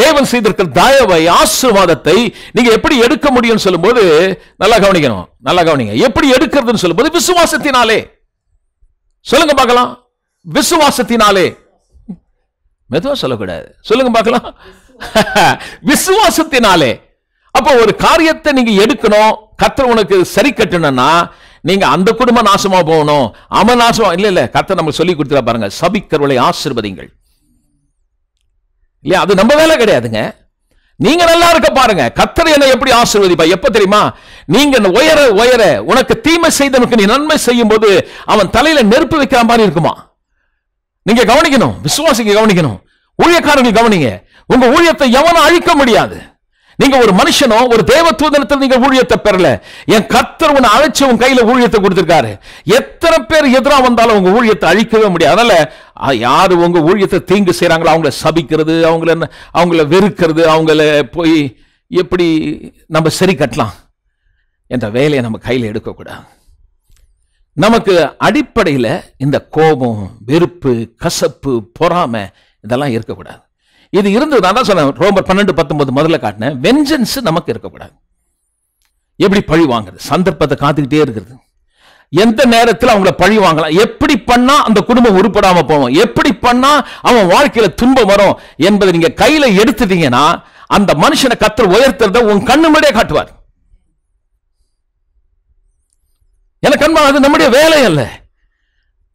தேவன் செய்திருக்கிற தயவை ஆசிர்வாதத்தை நீங்க எப்படி எடுக்க முடியும்னு சொல்லும்போது நல்லா கவனிக்கணும் நல்லா கவனிங்க எப்படி எடுக்கிறதுன்னு சொல்லும்போது விசுவாசத்தினாலே சொல்லுங்க பார்க்கலாம் விசுவாசத்தினாலே மெதுவா சொல்லக்கூடாது சொல்லுங்க பார்க்கலாம் விசுவாசத்தினாலே அப்போ ஒரு காரியத்தை நீங்க எடுக்கணும் கத்தர் உனக்கு சரி கட்டணும்னா நீங்க அந்த குடும்பம் நாசமா போகணும் அவன் நாசமா இல்ல இல்ல கத்தர் நம்ம சொல்லி கொடுத்துட பாருங்க சபிக்கருளை ஆசிர்வதிங்கள் இல்லையா அது நம்ம வேலை கிடையாதுங்க நீங்க நல்லா இருக்க பாருங்க கத்தர் என்னை எப்படி ஆசிர்வதிப்பா எப்ப தெரியுமா நீங்க உயர உயர உனக்கு தீமை செய்தவனுக்கு நீ நன்மை செய்யும் போது அவன் தலையில நெருப்பு வைக்கிற மாதிரி இருக்குமா நீங்க கவனிக்கணும் விசுவாசிக்க கவனிக்கணும் ஊழியக்காரர்கள் கவனிங்க உங்க ஊழியத்தை எவனும் அழிக்க முடியாது நீங்க ஒரு மனுஷனோ ஒரு தேவ தூதனத்தில் நீங்க ஊழியத்தை பெறல என் கத்தர் உன் அழைச்சி உன் கையில ஊழியத்தை கொடுத்திருக்காரு எத்தனை பேர் எதிராக வந்தாலும் உங்க ஊழியத்தை அழிக்கவே முடியாது அதனால யாரு உங்க ஊழியத்தை தீங்கு செய்யறாங்களோ அவங்கள சபிக்கிறது அவங்கள அவங்கள வெறுக்கிறது அவங்கள போய் எப்படி நம்ம சரி கட்டலாம் என்ற வேலையை நம்ம கையில் எடுக்கக்கூடாது நமக்கு அடிப்படையில் இந்த கோபம் வெறுப்பு கசப்பு பொறாமை இதெல்லாம் இருக்கக்கூடாது இது இருந்து நான் தான் சொன்னேன் ரோமர் பன்னெண்டு பத்தொன்பது முதல்ல காட்டினேன் வெஞ்சன்ஸ் நமக்கு இருக்கக்கூடாது எப்படி பழி வாங்குறது சந்தர்ப்பத்தை காத்துக்கிட்டே இருக்கிறது எந்த நேரத்தில் அவங்கள பழி வாங்கலாம் எப்படி பண்ணா அந்த குடும்பம் உருப்படாம போவோம் எப்படி பண்ணா அவன் வாழ்க்கையில துன்பம் வரும் என்பதை நீங்க கையில எடுத்துட்டீங்கன்னா அந்த மனுஷனை கத்தல் உயர்த்துறத உன் கண்ணு முன்னாடியே காட்டுவார் எனக்கு அது நம்முடைய வேலை இல்லை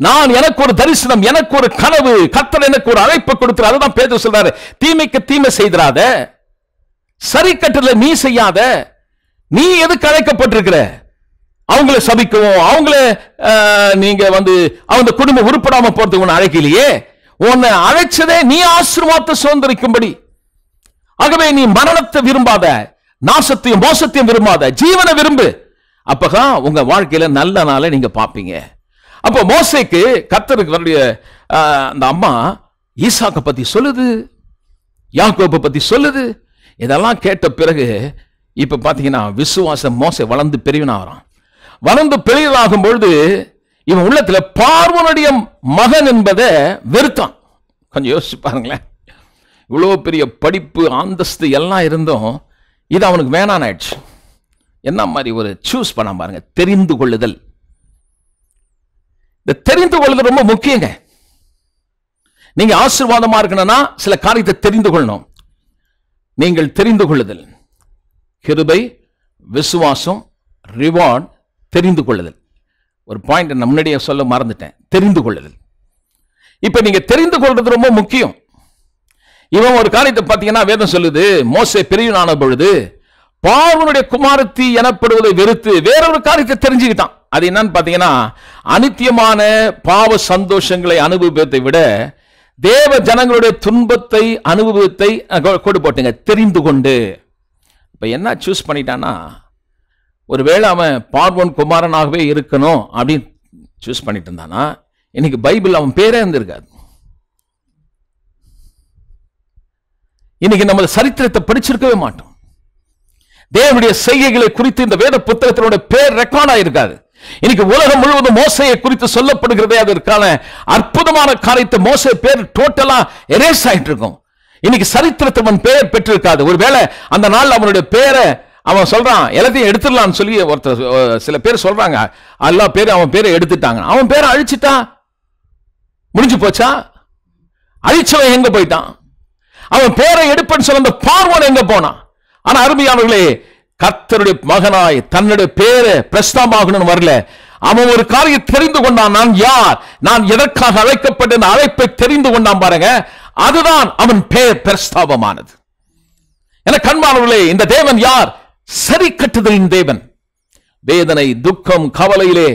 நான் எனக்கு ஒரு தரிசனம் எனக்கு ஒரு கனவு கத்தர் எனக்கு ஒரு அழைப்பு கொடுத்து அதுதான் பேச சொல்றாரு தீமைக்கு தீமை செய்திடாத சரி கட்டுல நீ செய்யாத நீ எதுக்கு அழைக்கப்பட்டிருக்கிற அவங்கள சபிக்கவும் அவங்கள நீங்க வந்து அவங்க குடும்பம் உருப்படாம போறதுக்கு உன்னை அழைக்கலையே உன்னை அழைச்சதே நீ ஆசிரமத்தை சுதந்திரிக்கும்படி ஆகவே நீ மரணத்தை விரும்பாத நாசத்தையும் மோசத்தையும் விரும்பாத ஜீவனை விரும்பு அப்பதான் உங்க வாழ்க்கையில நல்ல நாளை நீங்க பாப்பீங்க அப்போ மோசைக்கு கத்தருக்கு வரடைய அந்த அம்மா ஈசாக்கை பற்றி சொல்லுது யாக்கோப்பை பற்றி சொல்லுது இதெல்லாம் கேட்ட பிறகு இப்போ பார்த்தீங்கன்னா விசுவாசம் மோசை வளர்ந்து பெரியவனாகிறான் வளர்ந்து பெரியவனாகும் பொழுது இவன் உள்ளத்தில் பார்வனுடைய மகன் என்பதை வெறுத்தான் கொஞ்சம் யோசிச்சு பாருங்களேன் இவ்வளோ பெரிய படிப்பு அந்தஸ்து எல்லாம் இருந்தும் இது அவனுக்கு வேணான்னு ஆயிடுச்சு என்ன மாதிரி ஒரு சூஸ் பண்ண பாருங்க தெரிந்து கொள்ளுதல் இந்த தெரிந்து கொள்வது ரொம்ப முக்கியங்க நீங்க ஆசீர்வாதமா இருக்கணும்னா சில காரியத்தை தெரிந்து கொள்ளணும் நீங்கள் தெரிந்து கொள்ளுதல் கிருபை விசுவாசம் ரிவார்ட் தெரிந்து கொள்ளுதல் ஒரு பாயிண்ட் முன்னாடியே சொல்ல மறந்துட்டேன் தெரிந்து கொள்ளுதல் இப்போ நீங்கள் தெரிந்து கொள்வது ரொம்ப முக்கியம் இவன் ஒரு காரியத்தை பார்த்தீங்கன்னா வேதம் சொல்லுது மோசை ஆன பொழுது பார்வனுடைய குமாரத்தி எனப்படுவதை வெறுத்து வேறொரு காரியத்தை தெரிஞ்சுக்கிட்டான் அது என்னன்னு பார்த்தீங்கன்னா அனித்தியமான பாவ சந்தோஷங்களை அனுபவிப்பதை விட தேவ ஜனங்களுடைய துன்பத்தை அனுபவத்தை கொடு போட்டுங்க தெரிந்து கொண்டு இப்போ என்ன சூஸ் பண்ணிட்டான்னா ஒருவேளை அவன் பார்வன் குமாரனாகவே இருக்கணும் அப்படின்னு சூஸ் பண்ணிட்டு இருந்தானா இன்னைக்கு பைபிள் அவன் பேரே இருந்திருக்காது இன்னைக்கு நம்ம சரித்திரத்தை படிச்சிருக்கவே மாட்டோம் தேவனுடைய செய்கைகளை குறித்து இந்த வேத புத்தகத்தினுடைய பேர் ரெக்கார்ட் ஆயிருக்காது இன்னைக்கு உலகம் முழுவதும் மோசையை குறித்து சொல்லப்படுகிறதே அதற்கான அற்புதமான காரியத்தை மோசை பேர் டோட்டலா எரேஸ் ஆகிட்டு இருக்கும் இன்னைக்கு சரித்திரத்தை அவன் பெயர் பெற்றிருக்காது ஒருவேளை அந்த நாள் அவனுடைய பேரை அவன் சொல்றான் எல்லாத்தையும் எடுத்துடலாம்னு சொல்லி ஒருத்தர் சில பேர் சொல்றாங்க எல்லா பேரும் அவன் பேரை எடுத்துட்டாங்க அவன் பேரை அழிச்சிட்டான் முடிஞ்சு போச்சா அழிச்சவன் எங்க போயிட்டான் அவன் பேரை எடுப்பன்னு சொல்ல பார்வன் எங்க போனான் ஆனா அருமையானவர்களே கர்த்தருடைய மகனாய் தன்னுடைய பேரு பிரஸ்தாமாகணும்னு வரல அவன் ஒரு காரியம் தெரிந்து கொண்டான் நான் யார் நான் எதற்காக அழைக்கப்பட்ட அழைப்பை தெரிந்து கொண்டான் பாருங்க அதுதான் அவன் பேர் பிரஸ்தாபமானது என கண்மாணவர்களே இந்த தேவன் யார் சரி கட்டுதலின் தேவன் வேதனை துக்கம் கவலையிலே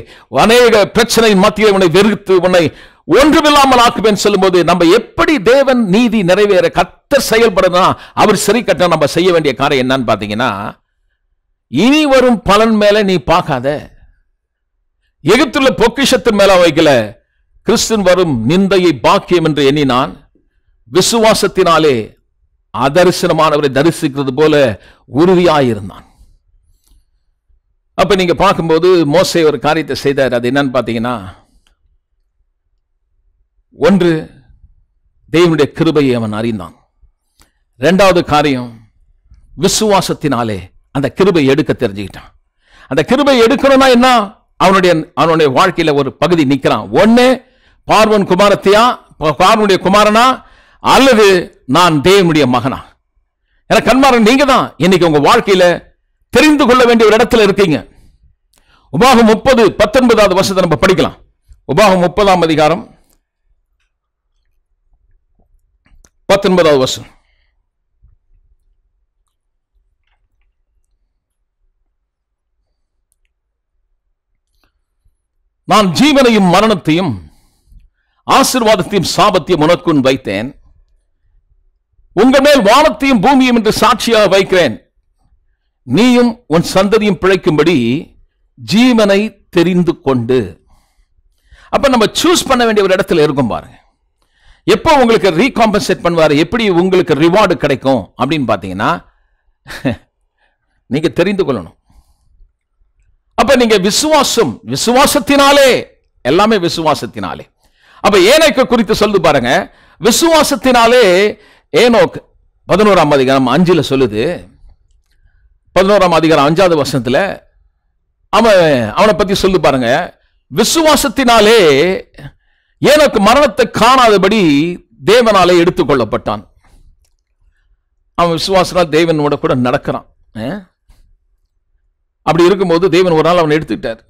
அநேக பிரச்சனை மத்தியில் உன்னை வெறுத்து உன்னை ஒன்றுமில்லாமல் ஆக்குவேன் சொல்லும்போது நம்ம எப்படி தேவன் நீதி நிறைவேற கத்த செயல்படுதுன்னா அவர் சரி கட்ட நம்ம செய்ய வேண்டிய காரியம் என்னன்னு பார்த்தீங்கன்னா இனி வரும் பலன் மேல நீ பார்க்காத எகிப்துள்ள பொக்கிஷத்தின் மேல வைக்கல கிறிஸ்தன் வரும் நிந்தையை பாக்கியம் என்று எண்ணினான் விசுவாசத்தினாலே அதரிசனமானவரை தரிசிக்கிறது போல உறுதியாயிருந்தான் அப்ப நீங்க பார்க்கும்போது மோசை ஒரு காரியத்தை செய்தார் அது என்னன்னு பார்த்தீங்கன்னா ஒன்று தெய்வனுடைய கிருபையை அவன் அறிந்தான் ரெண்டாவது காரியம் விசுவாசத்தினாலே அந்த கிருபை எடுக்க தெரிஞ்சுக்கிட்டான் அந்த கிருபை எடுக்கணும்னா என்ன அவனுடைய அவனுடைய வாழ்க்கையில ஒரு பகுதி நிற்கிறான் ஒன்று பார்வன் குமாரத்தையா பார்வனுடைய குமாரனா அல்லது நான் தேவனுடைய மகனா என கண்மாரன் நீங்க தான் இன்னைக்கு உங்க வாழ்க்கையில தெரிந்து கொள்ள வேண்டிய ஒரு இடத்துல இருக்கீங்க உபாகம் முப்பது பத்தொன்பதாவது வருஷத்தை நம்ம படிக்கலாம் உபாகம் முப்பதாம் அதிகாரம் பத்தொன்பதாவது வருஷம் நான் ஜீவனையும் மரணத்தையும் ஆசிர்வாதத்தையும் சாபத்தையும் உனக்குன் வைத்தேன் உங்கள் மேல் வானத்தையும் பூமியும் என்று சாட்சியாக வைக்கிறேன் நீயும் உன் சந்ததியும் பிழைக்கும்படி ஜீவனை தெரிந்து கொண்டு அப்ப நம்ம சூஸ் பண்ண வேண்டிய ஒரு இடத்துல இருக்கும் பாருங்க எப்போ உங்களுக்கு ரீகாம்பன்சேட் பண்ணுவார் எப்படி உங்களுக்கு ரிவார்டு கிடைக்கும் அப்படின்னு பார்த்தீங்கன்னா நீங்கள் தெரிந்து கொள்ளணும் அப்ப நீங்க விசுவாசம் விசுவாசத்தினாலே எல்லாமே விசுவாசத்தினாலே அப்ப ஏனோக்கு குறித்து சொல்லு பாருங்க விசுவாசத்தினாலே ஏனோக் பதினோராம் அதிகாரம் அஞ்சுல சொல்லுது பதினோராம் அதிகாரம் அஞ்சாவது வருஷத்துல அவன் அவனை பத்தி சொல்லு பாருங்க விசுவாசத்தினாலே ஏனோக்கு மரணத்தை காணாதபடி தேவனாலே எடுத்துக்கொள்ளப்பட்டான் அவன் விசுவாசனா தேவனோட கூட நடக்கிறான் அப்படி இருக்கும்போது தேவன் ஒரு நாள் அவனை எடுத்துக்கிட்டார்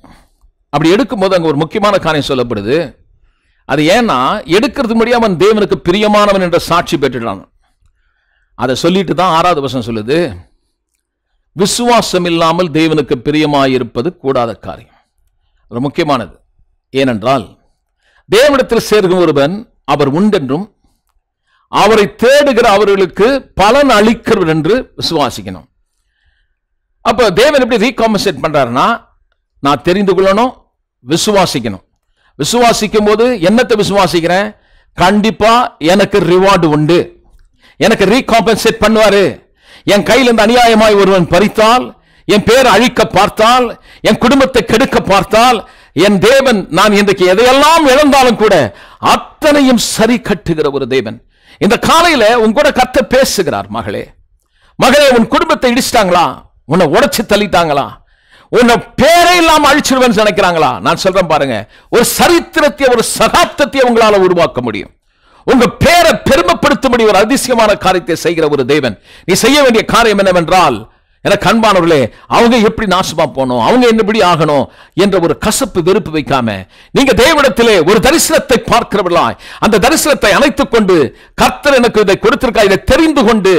அப்படி எடுக்கும்போது அங்கே ஒரு முக்கியமான காரியம் சொல்லப்படுது அது ஏன்னா எடுக்கிறது முடிய அவன் தேவனுக்கு பிரியமானவன் என்ற சாட்சி பெற்றுடான் அதை சொல்லிட்டு தான் ஆறாவது வருஷம் சொல்லுது விசுவாசம் இல்லாமல் தேவனுக்கு பிரியமாயிருப்பது கூடாத காரியம் ஒரு முக்கியமானது ஏனென்றால் தேவனிடத்தில் சேர்க்கும் ஒருவன் அவர் உண்டென்றும் அவரை தேடுகிற அவர்களுக்கு பலன் அளிக்கிறவன் என்று விசுவாசிக்கணும் அப்போ தேவன் எப்படி ரீகாம்பன்சேட் பண்ணுறாருன்னா நான் தெரிந்து கொள்ளணும் விசுவாசிக்கணும் விசுவாசிக்கும் போது என்னத்தை விசுவாசிக்கிறேன் கண்டிப்பாக எனக்கு ரிவார்டு உண்டு எனக்கு ரீகாம்பன்சேட் பண்ணுவார் என் கையிலிருந்து அநியாயமாய் ஒருவன் பறித்தால் என் பேர் அழிக்க பார்த்தால் என் குடும்பத்தை கெடுக்க பார்த்தால் என் தேவன் நான் இன்றைக்கு எதையெல்லாம் இழந்தாலும் கூட அத்தனையும் சரி கட்டுகிற ஒரு தேவன் இந்த காலையில உன் கூட கத்த பேசுகிறார் மகளே மகளே உன் குடும்பத்தை இடிச்சிட்டாங்களா உன்னை உடச்சி தள்ளிட்டாங்களா உன்னை பேரே இல்லாம அழிச்சிருவேன் நினைக்கிறாங்களா நான் சொல்றேன் பாருங்க ஒரு சரித்திரத்தை ஒரு சகாப்தத்தை உங்களால உருவாக்க முடியும் உங்க பேரை பெருமைப்படுத்த முடியும் ஒரு அதிசயமான காரியத்தை செய்கிற ஒரு தேவன் நீ செய்ய வேண்டிய காரியம் என்னவென்றால் என கண்பானவர்களே அவங்க எப்படி நாசமா போனோம் அவங்க என்னபடி ஆகணும் என்ற ஒரு கசப்பு வெறுப்பு வைக்காம நீங்க தேவடத்திலே ஒரு தரிசனத்தை பார்க்கிறவர்களாய் அந்த தரிசனத்தை அணைத்துக் கொண்டு கர்த்தர் எனக்கு இதை கொடுத்திருக்கா இதை தெரிந்து கொண்டு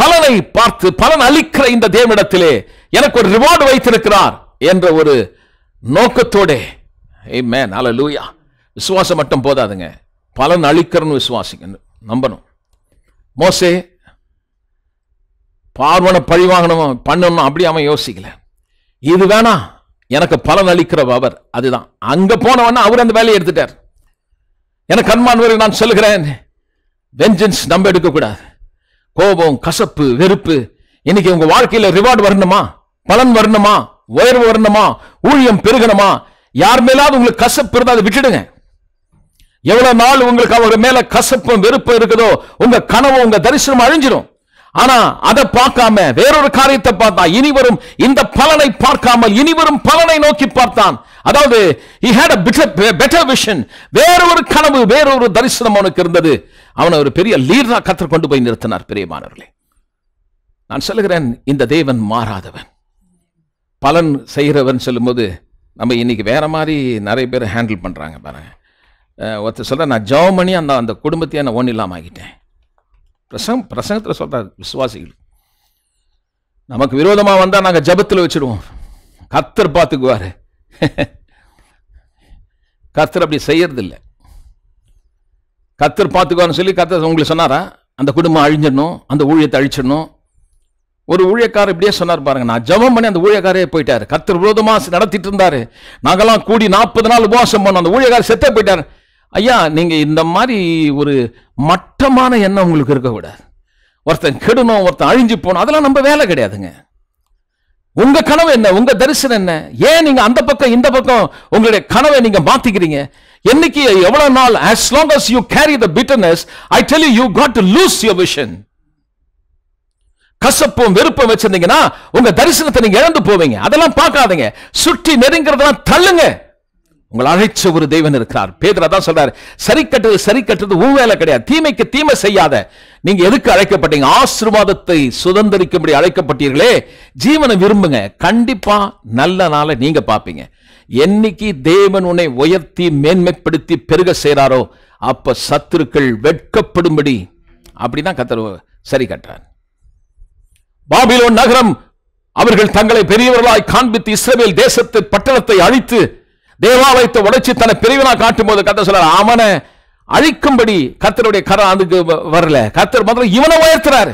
பலனை பார்த்து பலன் அளிக்கிற இந்த தேவனிடத்திலே எனக்கு ஒரு ரிவார்டு வைத்திருக்கிறார் என்ற ஒரு நோக்கத்தோடே ஏமே நல்ல லூயா விசுவாசம் மட்டும் போதாதுங்க பலன் அளிக்கிறன்னு விசுவாசிக்கணும் நம்பணும் மோசே பார்வனை பழி வாங்கணும் பண்ணணும் அப்படி அவன் யோசிக்கல இது வேணா எனக்கு பலன் அளிக்கிற அவர் அதுதான் அங்க போனவன்னா அவர் அந்த வேலையை எடுத்துட்டார் எனக்கு அன்பான் நான் சொல்லுகிறேன் வெஞ்சன்ஸ் நம்ப எடுக்கக்கூடாது கோபம் கசப்பு வெறுப்பு இன்னைக்கு உங்க வாழ்க்கையில ரிவார்டு வரணுமா பலன் வரணுமா உயர்வு வரணுமா ஊழியம் பெருகணுமா யார் மேலாவது உங்களுக்கு கசப்பு இருந்தால் அதை விட்டுடுங்க எவ்வளவு நாள் உங்களுக்கு அவங்க மேல கசப்பும் வெறுப்பும் இருக்குதோ உங்க கனவு உங்க தரிசனம் அழிஞ்சிடும் ஆனா அதை பார்க்காம வேறொரு காரியத்தை பார்த்தான் இனி வரும் இந்த பலனை பார்க்காமல் இனி வரும் பலனை நோக்கி பார்த்தான் அதாவது ஹி பெட்டர் விஷன் வேற ஒரு கனவு வேற ஒரு தரிசனம் அவனுக்கு இருந்தது அவனை ஒரு பெரிய லீடராக கத்தர் கொண்டு போய் நிறுத்தினார் பெரியமானவர்களே நான் சொல்லுகிறேன் இந்த தேவன் மாறாதவன் பலன் செய்கிறவன் சொல்லும்போது நம்ம இன்னைக்கு வேற மாதிரி நிறைய பேர் ஹேண்டில் பண்ணுறாங்க பாருங்க ஒருத்தர் சொல்கிறேன் நான் ஜவம் பண்ணி அந்த அந்த குடும்பத்தையே நான் ஒன்றும் இல்லாமல் ஆகிட்டேன் பிரசங் பிரசங்கத்தில் சொல்கிறார் விசுவாசிகள் நமக்கு விரோதமாக வந்தால் நாங்கள் ஜபத்தில் வச்சுடுவோம் கத்தர் பார்த்துக்குவார் கத்தர் அப்படி செய்யறதில்லை கத்தர் பார்த்துக்கோன்னு சொல்லி கத்தர் உங்களுக்கு சொன்னாரா அந்த குடும்பம் அழிஞ்சிடணும் அந்த ஊழியத்தை அழிச்சிடணும் ஒரு ஊழியக்காரர் இப்படியே சொன்னார் பாருங்க நான் ஜபம் பண்ணி அந்த ஊழியக்காரே போயிட்டார் கத்தர் விரோதமாக நடத்திட்டு இருந்தாரு நாங்கெல்லாம் கூடி நாற்பது நாள் உபவாசம் பண்ணோம் அந்த ஊழியக்காரர் செத்தே போயிட்டார் ஐயா நீங்கள் இந்த மாதிரி ஒரு மட்டமான எண்ணம் உங்களுக்கு இருக்கக்கூடாது ஒருத்தன் கெடணும் ஒருத்தன் அழிஞ்சு போகணும் அதெல்லாம் நம்ம வேலை கிடையாதுங்க உங்கள் கனவு என்ன உங்கள் தரிசனம் என்ன ஏன் நீங்கள் அந்த பக்கம் இந்த பக்கம் உங்களுடைய கனவை நீங்கள் மாற்றிக்கிறீங்க என்னைக்கு எவ்வளவு நாள் as long as you carry the bitterness I tell you God lose your vision கசப்பும் வெறுப்பும் வச்சிருந்தீங்கன்னா உங்க தரிசனத்தை நீங்க இழந்து போவீங்க அதெல்லாம் பார்க்காதீங்க சுற்றி நெருங்கிறதெல்லாம் தள்ளுங்க உங்களை அழைச்ச ஒரு தெய்வன் இருக்கிறார் பேதரா தான் சொல்றாரு சரி கட்டுறது சரி கட்டுறது உன் வேலை கிடையாது தீமைக்கு தீமை செய்யாத நீங்க எதுக்கு அழைக்கப்பட்டீங்க ஆசிர்வாதத்தை சுதந்திரிக்கும்படி அழைக்கப்பட்டீர்களே ஜீவனை விரும்புங்க கண்டிப்பா நல்ல நாளை நீங்க பார்ப்பீங்க என்னைக்கு தேவன் உன்னை உயர்த்தி மேன்மைப்படுத்தி பெருக செய்கிறாரோ அப்ப சத்துருக்கள் வெட்கப்படும்படி அப்படிதான் கத்தர் சரி கட்டுறார் பாபிலோன் நகரம் அவர்கள் தங்களை பெரியவர்களாய் காண்பித்து இஸ்ரேல் தேசத்து பட்டணத்தை அழித்து தேவாலயத்தை உடைச்சி தன்னை பெரியவனாக காட்டும் போது கத்த சொல்ல அவனை அழிக்கும்படி கத்தருடைய கரம் அதுக்கு வரல கத்தர் முதல்ல இவனை உயர்த்துறாரு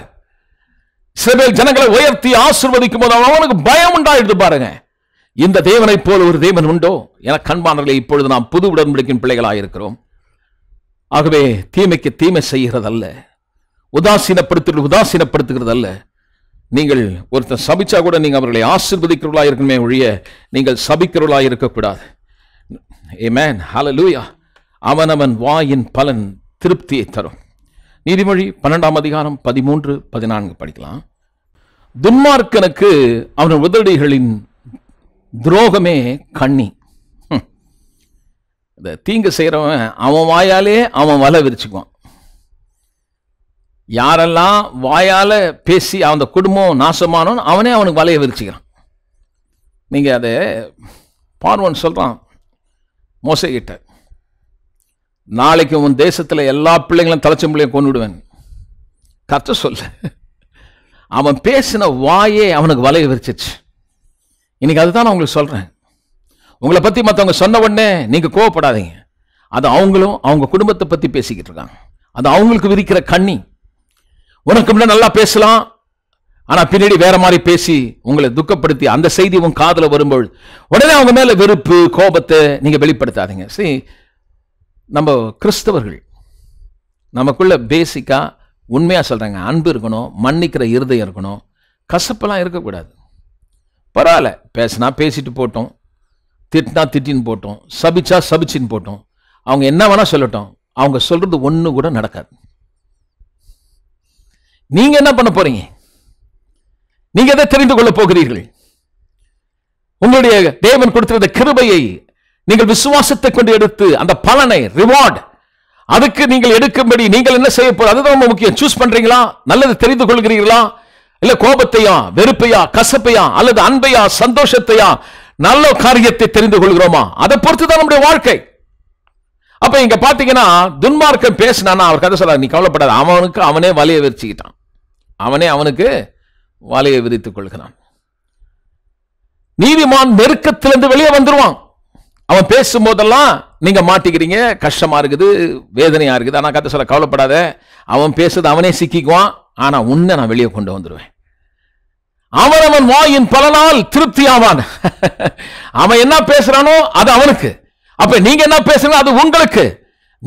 சிலபேல் ஜனங்களை உயர்த்தி ஆசிர்வதிக்கும் போது அவனுக்கு பயம் உண்டாயிடுது பாருங்க இந்த தேவனைப் போல ஒரு தேவன் உண்டோ என கண்பானர்களை இப்பொழுது நாம் புது உடன்படிக்கின் பிள்ளைகளாக இருக்கிறோம் ஆகவே தீமைக்கு தீமை செய்கிறதல்ல உதாசீனப்படுத்து உதாசீனப்படுத்துகிறதல்ல நீங்கள் ஒருத்தர் சபிச்சா கூட நீங்கள் அவர்களை ஆசிர்வதிக்கிறவர்களாக இருக்கணுமே ஒழிய நீங்கள் சபிக்கிறவர்களாக இருக்கக்கூடாது ஏ மேன் அவன் அவனவன் வாயின் பலன் திருப்தியை தரும் நீதிமொழி பன்னெண்டாம் அதிகாரம் பதிமூன்று பதினான்கு படிக்கலாம் துன்மார்க்கனுக்கு அவன் உதடிகளின் துரோகமே கண்ணி இந்த தீங்கு செய்கிறவன் அவன் வாயாலே அவன் வலை விரிச்சுக்குவான் யாரெல்லாம் வாயால் பேசி அந்த குடும்பம் நாசமானோன்னு அவனே அவனுக்கு வலையை விரிச்சுக்கிறான் நீங்கள் அதை பார்வன் சொல்கிறான் மோசகிட்ட நாளைக்கு உன் தேசத்தில் எல்லா பிள்ளைங்களும் கொண்டு கொண்டுடுவேன் கற்று சொல்ல அவன் பேசின வாயே அவனுக்கு வலையை விரிச்சிச்சு இன்னைக்கு அதுதான் நான் உங்களுக்கு சொல்கிறேன் உங்களை பற்றி மற்றவங்க சொன்ன உடனே நீங்கள் கோவப்படாதீங்க அது அவங்களும் அவங்க குடும்பத்தை பற்றி பேசிக்கிட்டு இருக்காங்க அது அவங்களுக்கு விரிக்கிற கண்ணி உனக்கு முன்னாடி நல்லா பேசலாம் ஆனால் பின்னாடி வேற மாதிரி பேசி உங்களை துக்கப்படுத்தி அந்த செய்தி உன் காதில் வரும்பொழுது உடனே அவங்க மேலே வெறுப்பு கோபத்தை நீங்கள் வெளிப்படுத்தாதீங்க சரி நம்ம கிறிஸ்தவர்கள் நமக்குள்ள பேசிக்காக உண்மையாக சொல்கிறாங்க அன்பு இருக்கணும் மன்னிக்கிற இருதயம் இருக்கணும் கசப்பெல்லாம் இருக்கக்கூடாது பரவாயில்ல பேசினா பேசிட்டு போட்டோம் திட்டினா திட்டின்னு போட்டோம் சபிச்சா சபிச்சின்னு போட்டோம் அவங்க என்ன வேணால் சொல்லட்டும் அவங்க சொல்கிறது ஒன்று கூட நடக்காது நீங்கள் என்ன பண்ண போகிறீங்க நீங்கள் எதை தெரிந்து கொள்ள போகிறீர்கள் உங்களுடைய தேவன் கொடுத்திருந்த கிருபையை நீங்கள் விசுவாசத்தை கொண்டு எடுத்து அந்த பலனை ரிவார்டு அதுக்கு நீங்கள் எடுக்கும்படி நீங்கள் என்ன செய்ய போகிறது அதுதான் ரொம்ப முக்கியம் சூஸ் பண்றீங்களா நல்லது தெரிந்து கொள்கிறீர்களா இல்ல கோபத்தையா வெறுப்பையா கசப்பையா அல்லது அன்பையா சந்தோஷத்தையா நல்ல காரியத்தை தெரிந்து கொள்கிறோமா அதை பொறுத்து தான் நம்முடைய வாழ்க்கை அப்ப இங்க பாத்தீங்கன்னா துன்மார்க்கம் பேசினா அவர் கதை சொல்ல நீ கவலைப்படாது அவனுக்கு அவனே வலையை விரிச்சுக்கிட்டான் அவனே அவனுக்கு வலையை விரித்துக் கொள்கிறான் நீதிமான் நெருக்கத்திலிருந்து வெளியே வந்துருவான் அவன் பேசும் போதெல்லாம் நீங்க மாட்டிக்கிறீங்க கஷ்டமா இருக்குது வேதனையா இருக்குது ஆனா கதை சொல்ல கவலைப்படாத அவன் பேசுறது அவனே சிக்கிக்குவான் ஆனால் உன்னை நான் வெளியே கொண்டு வந்துடுவேன் அவனவன் வாயின் பலனால் திருப்தி ஆவான் அவன் என்ன பேசுறானோ அது அவனுக்கு அப்ப நீங்க என்ன பேசுங்க அது உங்களுக்கு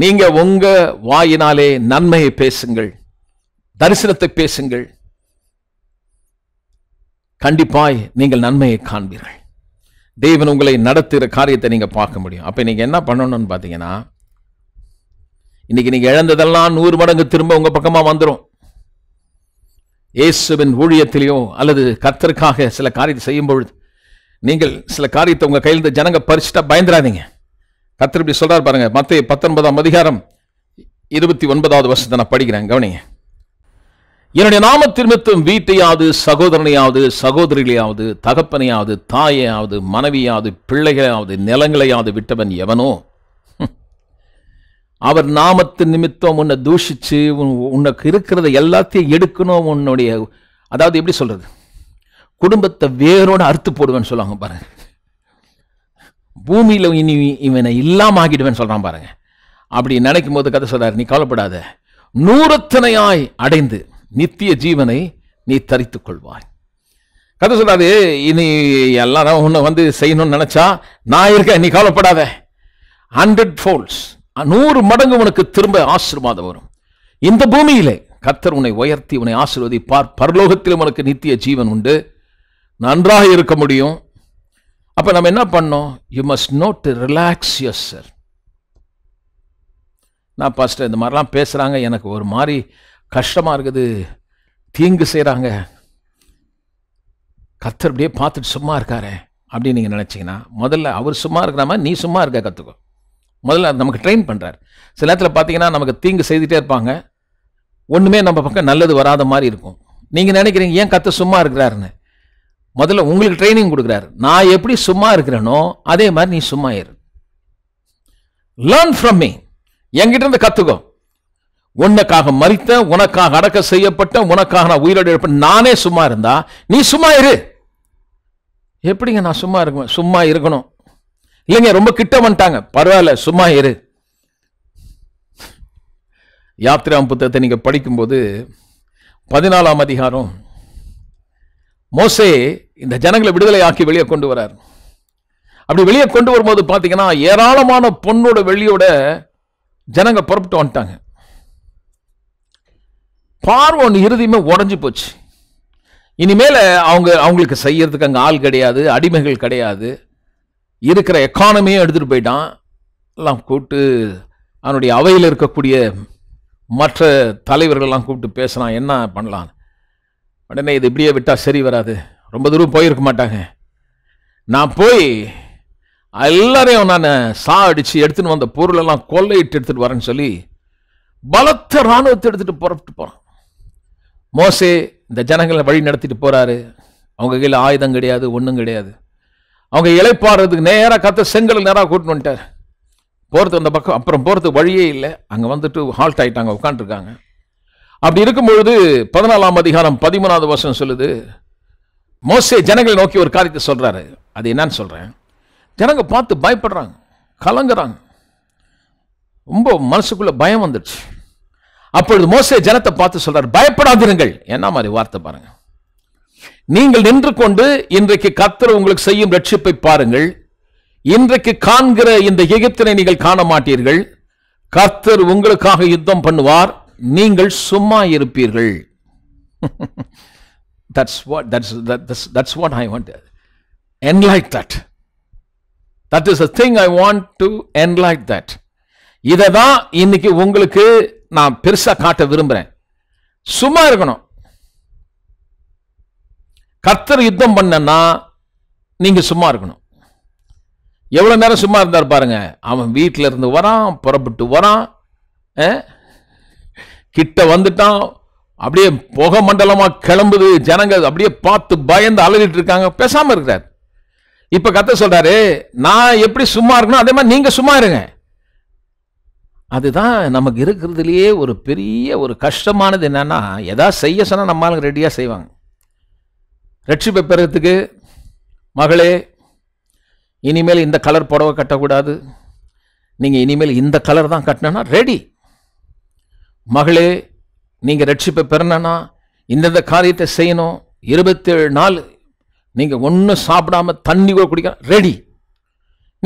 நீங்க உங்க வாயினாலே நன்மையை பேசுங்கள் தரிசனத்தை பேசுங்கள் கண்டிப்பாய் நீங்கள் நன்மையை காண்பீர்கள் தேவன் உங்களை நடத்துகிற காரியத்தை நீங்கள் பார்க்க முடியும் அப்போ நீங்கள் என்ன பண்ணணும்னு பார்த்தீங்கன்னா இன்னைக்கு நீங்கள் இழந்ததெல்லாம் நூறு மடங்கு திரும்ப உங்கள் பக்கமாக வந்துடும் இயேசுவின் ஊழியத்திலேயோ அல்லது கர்த்தருக்காக சில காரியத்தை செய்யும் பொழுது நீங்கள் சில காரியத்தை உங்கள் கையில் இருந்து ஜனங்க பறிச்சுட்டா பயந்துடாதீங்க கர்த்தர் இப்படி சொல்கிறார் பாருங்கள் மற்ற பத்தொன்பதாம் அதிகாரம் இருபத்தி ஒன்பதாவது வருஷத்தை நான் படிக்கிறேன் கவனிங்க என்னுடைய நாம நாமத்திருமித்தும் வீட்டையாவது சகோதரனையாவது சகோதரிகளையாவது தகப்பனையாவது தாயையாவது மனைவியாவது பிள்ளைகளையாவது நிலங்களையாவது விட்டவன் எவனோ அவர் நாமத்து நிமித்தம் உன்னை தூஷித்து உனக்கு இருக்கிறத எல்லாத்தையும் எடுக்கணும் உன்னுடைய அதாவது எப்படி சொல்கிறது குடும்பத்தை வேரோடு அறுத்து போடுவேன்னு சொல்லுவாங்க பாருங்க பூமியில் இனி இவனை இல்லாமல் ஆகிடுவேன்னு சொல்கிறான் பாருங்க அப்படி நினைக்கும் போது கதை சொல்கிறார் நீ கவலைப்படாத நூறத்தனையாய் அடைந்து நித்திய ஜீவனை நீ தரித்து கொள்வாய் கதை சொல்கிறாரு இனி எல்லாரும் உன்னை வந்து செய்யணும்னு நினச்சா நான் இருக்கேன் நீ கவலைப்படாத ஹண்ட்ரட் ஃபோல்ஸ் நூறு மடங்கு உனக்கு திரும்ப ஆசிர்வாதம் வரும் இந்த பூமியிலே கத்தர் உன்னை உயர்த்தி உன்னை பார் பரலோகத்திலும் உனக்கு நித்திய ஜீவன் உண்டு நன்றாக இருக்க முடியும் அப்போ நம்ம என்ன பண்ணோம் யூ மஸ்ட் நோட் ரிலாக்ஸ் யர் சார் நான் பாஸ்டர் இந்த மாதிரிலாம் பேசுகிறாங்க எனக்கு ஒரு மாதிரி கஷ்டமாக இருக்குது தீங்கு செய்கிறாங்க கத்தர் அப்படியே பார்த்துட்டு சும்மா இருக்காரு அப்படின்னு நீங்கள் நினச்சிங்கன்னா முதல்ல அவர் சும்மா இருக்கிற மாதிரி நீ சும்மா இருக்க கற்றுக்கோ முதல்ல நமக்கு ட்ரெயின் பண்ணுறார் சில நேரத்தில் பார்த்தீங்கன்னா நமக்கு தீங்கு செய்துகிட்டே இருப்பாங்க ஒன்றுமே நம்ம பக்கம் நல்லது வராத மாதிரி இருக்கும் நீங்கள் நினைக்கிறீங்க ஏன் கற்று சும்மா இருக்கிறாருன்னு முதல்ல உங்களுக்கு ட்ரைனிங் கொடுக்குறாரு நான் எப்படி சும்மா இருக்கிறேனோ அதே மாதிரி நீ சும்மா இரு லேர்ன் ஃப்ரம் மீ என்கிட்ட இருந்து கற்றுக்கோ உன்னுக்காக மறித்த உனக்காக அடக்க செய்யப்பட்ட உனக்காக நான் உயிரோடு இருப்பேன் நானே சும்மா இருந்தா நீ சும்மா இரு எப்படிங்க நான் சும்மா இருக்குவேன் சும்மா இருக்கணும் இல்லைங்க ரொம்ப கிட்ட வந்துட்டாங்க பரவாயில்ல சும்மா இரு யாத்திராம் புத்தகத்தை நீங்கள் படிக்கும்போது பதினாலாம் அதிகாரம் மோசே இந்த ஜனங்களை விடுதலை ஆக்கி வெளியே கொண்டு வரார் அப்படி வெளியே கொண்டு வரும்போது பார்த்தீங்கன்னா ஏராளமான பொண்ணோட வெளியோட ஜனங்க புறப்பட்டு வந்துட்டாங்க பார்வன் இறுதியுமே உடஞ்சி போச்சு இனிமேல் அவங்க அவங்களுக்கு செய்யறதுக்கு அங்கே ஆள் கிடையாது அடிமைகள் கிடையாது இருக்கிற எக்கானமியும் எடுத்துகிட்டு போயிட்டான் எல்லாம் கூப்பிட்டு அவனுடைய அவையில் இருக்கக்கூடிய மற்ற தலைவர்கள்லாம் கூப்பிட்டு பேசலாம் என்ன பண்ணலாம் உடனே இது இப்படியே விட்டால் சரி வராது ரொம்ப தூரம் போயிருக்க மாட்டாங்க நான் போய் எல்லாரையும் நான் சா அடித்து எடுத்துன்னு வந்த பொருளெல்லாம் கொள்ளையிட்டு எடுத்துகிட்டு வரேன்னு சொல்லி பலத்த இராணுவத்தை எடுத்துகிட்டு புறப்பட்டு போகிறான் மோசே இந்த ஜனங்களை வழி நடத்திட்டு போகிறாரு அவங்க கையில் ஆயுதம் கிடையாது ஒன்றும் கிடையாது அவங்க இலைப்பாடுறதுக்கு நேராக கத்த செங்கல் நேராக கூட்டின்னு வந்துட்டார் போகிறது அந்த பக்கம் அப்புறம் போகிறதுக்கு வழியே இல்லை அங்கே வந்துட்டு ஹால்ட் ஆகிட்டாங்க உட்காண்ட்ருக்காங்க அப்படி இருக்கும்பொழுது பதினாலாம் அதிகாரம் பதிமூணாவது வருஷம் சொல்லுது மோசே ஜனங்களை நோக்கி ஒரு காரியத்தை சொல்கிறாரு அது என்னன்னு சொல்கிறேன் ஜனங்க பார்த்து பயப்படுறாங்க கலங்குறாங்க ரொம்ப மனசுக்குள்ளே பயம் வந்துடுச்சு அப்பொழுது மோசே ஜனத்தை பார்த்து சொல்கிறார் பயப்படாதிருங்கள் என்ன மாதிரி வார்த்தை பாருங்கள் நீங்கள் நின்று கொண்டு இன்றைக்கு கத்தர் உங்களுக்கு செய்யும் ரட்சிப்பை பாருங்கள் இன்றைக்கு காண்கிற இந்த எகிப்தினை நீங்கள் காண மாட்டீர்கள் கர்த்தர் உங்களுக்காக யுத்தம் பண்ணுவார் நீங்கள் சும்மா இருப்பீர்கள் that's what that's that's that's what I want unlike that that is a thing I want to unlike that இதை தான் இன்னைக்கு உங்களுக்கு நான் பெருசாக காட்ட விரும்புகிறேன் சும்மா இருக்கணும் கர்த்தர் யுத்தம் பண்ணனா நீங்கள் சும்மா இருக்கணும் எவ்வளோ நேரம் சும்மா இருந்தார் பாருங்க அவன் வீட்டில் இருந்து வரான் புறப்பட்டு வரான் கிட்ட வந்துட்டான் அப்படியே புகை மண்டலமாக கிளம்புது ஜனங்கள் அப்படியே பார்த்து பயந்து அழகிட்டு இருக்காங்க பேசாமல் இருக்கிறார் இப்போ கத்த சொல்கிறாரு நான் எப்படி சும்மா இருக்கணும் அதே மாதிரி நீங்கள் சும்மா இருங்க அதுதான் நமக்கு இருக்கிறதுலையே ஒரு பெரிய ஒரு கஷ்டமானது என்னென்னா எதா செய்ய சொன்னால் நம்மளுக்கு ரெடியாக செய்வாங்க ரட்சிப்பை பெறத்துக்கு மகளே இனிமேல் இந்த கலர் புடவை கட்டக்கூடாது நீங்கள் இனிமேல் இந்த கலர் தான் கட்டினா ரெடி மகளே நீங்கள் ரட்சிப்பை பெறணும்னா இந்தந்த காரியத்தை செய்யணும் இருபத்தேழு நாள் நீங்கள் ஒன்றும் சாப்பிடாமல் தண்ணி கூட குடிக்கணும் ரெடி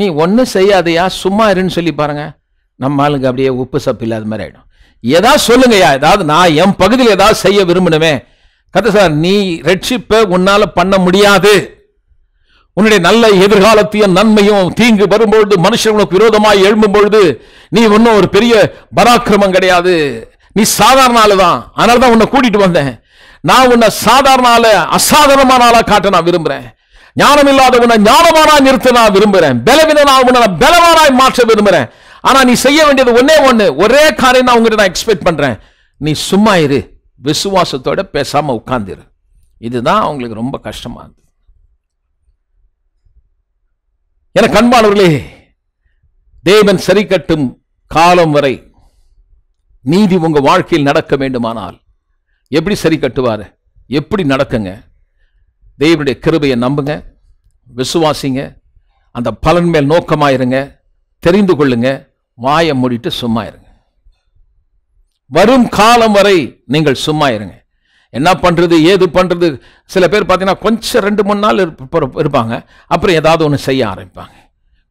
நீ ஒன்றும் செய்யாதையா சும்மா இருன்னு சொல்லி பாருங்க நம்ம ஆளுங்க அப்படியே உப்பு சப்பு இல்லாத மாதிரி ஆகிடும் ஏதாவது சொல்லுங்கய்யா ஏதாவது நான் என் பகுதியில் ஏதாவது செய்ய விரும்பணுமே கத்து சார் நீ ரட்சிப்ப உன்னால பண்ண முடியாது உன்னுடைய நல்ல எதிர்காலத்தையும் நன்மையும் தீங்கு வரும்பொழுது மனுஷர்களுக்கு விரோதமாக எழும்பும் பொழுது நீ ஒன்றும் ஒரு பெரிய பராக்கிரமம் கிடையாது நீ சாதாரண ஆளு தான் அதனால தான் உன்னை கூட்டிட்டு வந்தேன் நான் உன்னை சாதாரண ஆள அசாதாரணமான ஆளா காட்ட நான் விரும்புறேன் ஞானம் இல்லாத உன்னை ஞானமானா நிறுத்த நான் விரும்புறேன் பலவீனனா உன்னை பலவானாய் மாற்ற விரும்புறேன் ஆனா நீ செய்ய வேண்டியது ஒன்னே ஒண்ணு ஒரே காரியம் நான் உங்ககிட்ட நான் எக்ஸ்பெக்ட் பண்றேன் நீ சும்மா இரு விசுவாசத்தோட பேசாமல் உட்காந்துரு இதுதான் அவங்களுக்கு ரொம்ப கஷ்டமாக இருந்தது என கண்பாளர்களே தேவன் சரி கட்டும் காலம் வரை நீதி உங்கள் வாழ்க்கையில் நடக்க வேண்டுமானால் எப்படி சரி கட்டுவார் எப்படி நடக்குங்க தேவனுடைய கிருபையை நம்புங்க விசுவாசிங்க அந்த பலன் மேல் நோக்கமாயிருங்க தெரிந்து கொள்ளுங்க வாயை மூடிட்டு சும்மா இருங்க வரும் காலம் வரை நீங்கள் சும்மா இருங்க என்ன பண்ணுறது ஏது பண்ணுறது சில பேர் பார்த்தீங்கன்னா கொஞ்சம் ரெண்டு மூணு நாள் இருப்பாங்க அப்புறம் ஏதாவது ஒன்று செய்ய ஆரம்பிப்பாங்க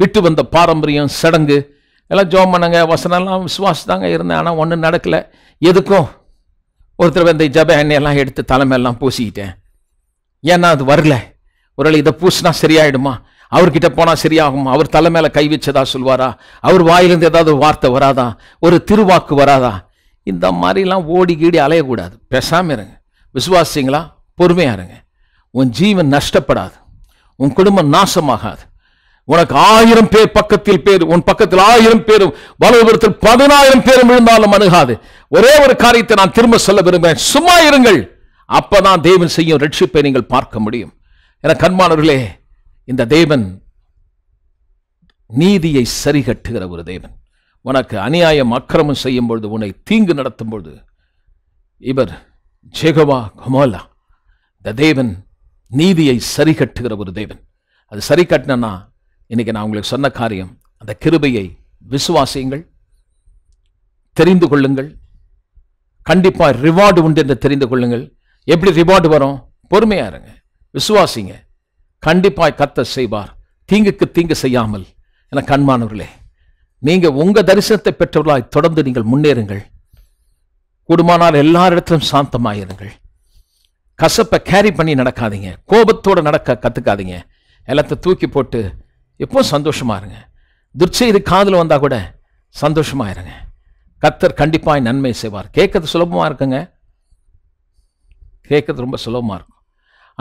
விட்டு வந்த பாரம்பரியம் சடங்கு எல்லாம் ஜோம் பண்ணுங்க வசனம்லாம் விசுவாசத்தாங்க இருந்தேன் ஆனால் ஒன்றும் நடக்கலை எதுக்கும் ஒருத்தர் வந்து ஜப எண்ணெயெல்லாம் எடுத்து தலைமையெல்லாம் பூசிக்கிட்டேன் ஏன்னா அது வரல ஒருவேளை இதை பூசினா சரியாயிடுமா அவர்கிட்ட போனால் சரியாகும் அவர் தலை மேலே கை வச்சதா சொல்வாரா அவர் வாயிலிருந்து ஏதாவது வார்த்தை வராதா ஒரு திருவாக்கு வராதா இந்த மாதிரிலாம் ஓடி கீடி அலையக்கூடாது பேசாமல் இருங்க விசுவாசிங்களா பொறுமையாக இருங்க உன் ஜீவன் நஷ்டப்படாது உன் குடும்பம் நாசமாகாது உனக்கு ஆயிரம் பேர் பக்கத்தில் பேர் உன் பக்கத்தில் ஆயிரம் பேரும் வலதுபுறத்தில் பதினாயிரம் பேரும் விழுந்தாலும் அணுகாது ஒரே ஒரு காரியத்தை நான் திரும்ப சொல்ல விரும்புகிறேன் சும்மா இருங்கள் அப்பதான் தேவன் செய்யும் ரட்சிப்பை நீங்கள் பார்க்க முடியும் என கண்மானவர்களே இந்த தேவன் நீதியை சரிகட்டுகிற ஒரு தேவன் உனக்கு அநியாயம் அக்கிரமம் செய்யும் பொழுது உன்னை தீங்கு நடத்தும் பொழுது இவர் ஜெகவா கமோலா இந்த தேவன் நீதியை சரி கட்டுகிற ஒரு தேவன் அது சரி கட்டினா இன்னைக்கு நான் உங்களுக்கு சொன்ன காரியம் அந்த கிருபையை விசுவாசியுங்கள் தெரிந்து கொள்ளுங்கள் கண்டிப்பாக ரிவார்டு உண்டு என்று தெரிந்து கொள்ளுங்கள் எப்படி ரிவார்டு வரும் பொறுமையாக இருங்க விசுவாசிங்க கண்டிப்பாக கத்த செய்வார் தீங்குக்கு தீங்கு செய்யாமல் என கண்மானவர்களே நீங்க உங்க தரிசனத்தை பெற்றவர்களாய் தொடர்ந்து நீங்கள் முன்னேறுங்கள் கூடுமானால் எல்லாரிடத்திலும் சாந்தமாயிருங்கள் கசப்பை கேரி பண்ணி நடக்காதீங்க கோபத்தோடு நடக்க கற்றுக்காதீங்க எல்லாத்தையும் தூக்கி போட்டு எப்போ சந்தோஷமாக இருங்க துர்ச்செய்து காதில் வந்தால் கூட சந்தோஷமாக இருங்க கத்தர் கண்டிப்பாக நன்மை செய்வார் கேட்கறது சுலபமாக இருக்குங்க கேட்கறது ரொம்ப சுலபமாக இருக்கும்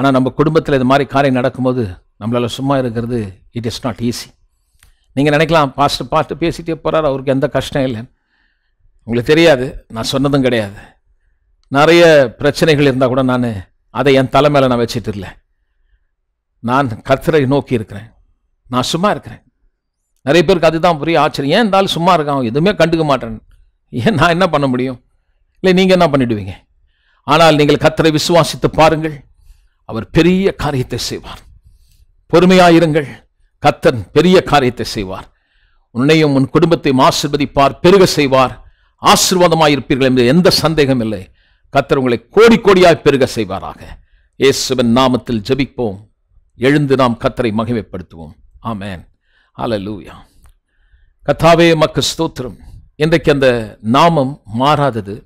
ஆனால் நம்ம குடும்பத்தில் இது மாதிரி காரியம் நடக்கும்போது நம்மளால் சும்மா இருக்கிறது இட் இஸ் நாட் ஈஸி நீங்கள் நினைக்கலாம் பாஸ்ட் பார்த்து பேசிகிட்டே போகிறார் அவருக்கு எந்த கஷ்டம் இல்லைன்னு உங்களுக்கு தெரியாது நான் சொன்னதும் கிடையாது நிறைய பிரச்சனைகள் இருந்தால் கூட நான் அதை என் தலை மேலே நான் வச்சுட்டு இல்லை நான் கத்திரை நோக்கி இருக்கிறேன் நான் சும்மா இருக்கிறேன் நிறைய பேருக்கு அதுதான் புரிய ஆச்சரியம் ஏன் இருந்தாலும் சும்மா இருக்கான் எதுவுமே கண்டுக்க மாட்டேன் ஏன் நான் என்ன பண்ண முடியும் இல்லை நீங்கள் என்ன பண்ணிடுவீங்க ஆனால் நீங்கள் கத்தரை விசுவாசித்து பாருங்கள் அவர் பெரிய காரியத்தை செய்வார் பொறுமையாயிருங்கள் கத்தன் பெரிய காரியத்தை செய்வார் உன்னையும் உன் குடும்பத்தை ஆசிர்வதிப்பார் பெருக செய்வார் ஆசிர்வாதமாக இருப்பீர்கள் என்று எந்த சந்தேகம் இல்லை கத்தர் உங்களை கோடி கோடியாய் பெருக செய்வாராக இயேசுவின் நாமத்தில் ஜபிப்போம் எழுந்து நாம் கத்தரை மகிமைப்படுத்துவோம் ஆமேன் லூயா கத்தாவே மக்கு ஸ்தோத்திரம் இன்றைக்கு அந்த நாமம் மாறாதது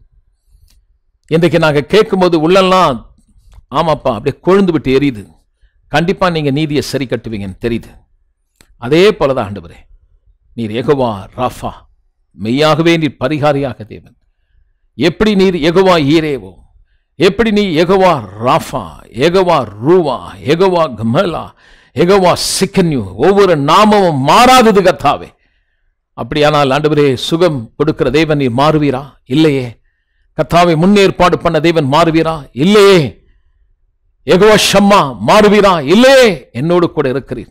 இன்றைக்கு நாங்கள் கேட்கும்போது உள்ளெல்லாம் ஆமாப்பா அப்படியே கொழுந்து விட்டு எரியுது கண்டிப்பாக நீங்கள் நீதியை சரி கட்டுவீங்கன்னு தெரியுது அதே போலதான் ஆண்டவரே நீர் எகவா ராஃபா மெய்யாகவே நீர் பரிகாரியாக தேவன் எப்படி நீர் எகவா ஈரேவோ எப்படி நீ எகவா ராஃபா எகவா ரூவா எகவா கமலா எகவா சிக்கன்யூ ஒவ்வொரு நாமமும் மாறாதது கத்தாவே அப்படியானால் ஆண்டவரே சுகம் கொடுக்கிற தேவன் நீ மாறுவீரா இல்லையே கத்தாவை முன்னேற்பாடு பண்ண தேவன் மாறுவீரா இல்லையே எகவா ஷம்மா மாறுவீரா இல்லையே என்னோடு கூட இருக்கிறீர்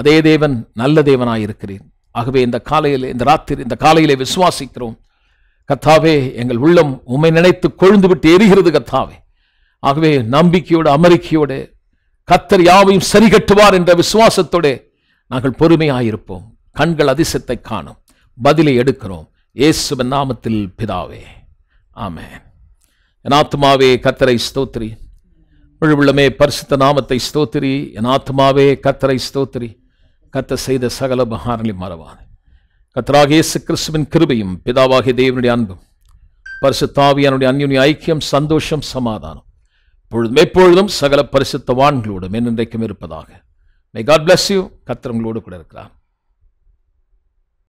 அதே தேவன் நல்ல தேவனாயிருக்கிறீர் ஆகவே இந்த காலையில் இந்த ராத்திரி இந்த காலையிலே விசுவாசிக்கிறோம் கத்தாவே எங்கள் உள்ளம் உண்மை நினைத்து கொழுந்து விட்டு எரிகிறது கத்தாவே ஆகவே நம்பிக்கையோடு அமெரிக்கையோடு கத்தர் யாவையும் சரி கட்டுவார் என்ற விசுவாசத்தோடு நாங்கள் பொறுமையாயிருப்போம் கண்கள் அதிசயத்தை காணும் பதிலை எடுக்கிறோம் இயேசுவன் நாமத்தில் பிதாவே ஆமே என் ஆத்மாவே கத்தரை ஸ்தோத்திரி முழுவுள்ளமே பரிசுத்த நாமத்தை ஸ்தோத்திரி என் ஆத்மாவே கத்தரை ஸ்தோத்திரி கத்த செய்த சகல பகாரங்களை மறவாது கத்தராக இயேசு கிறிஸ்துவின் கிருபையும் பிதாவாகிய தேவனுடைய அன்பும் பரிசுத்தாவியானுடைய அந்யுடைய ஐக்கியம் சந்தோஷம் சமாதானம் பொழுதும் எப்பொழுதும் சகல பரிசுத்தவான்களோடு என்னென்றைக்கும் இருப்பதாக மே காட் பிளஸ் யூ கத்திரங்களோடு கூட இருக்கிறார்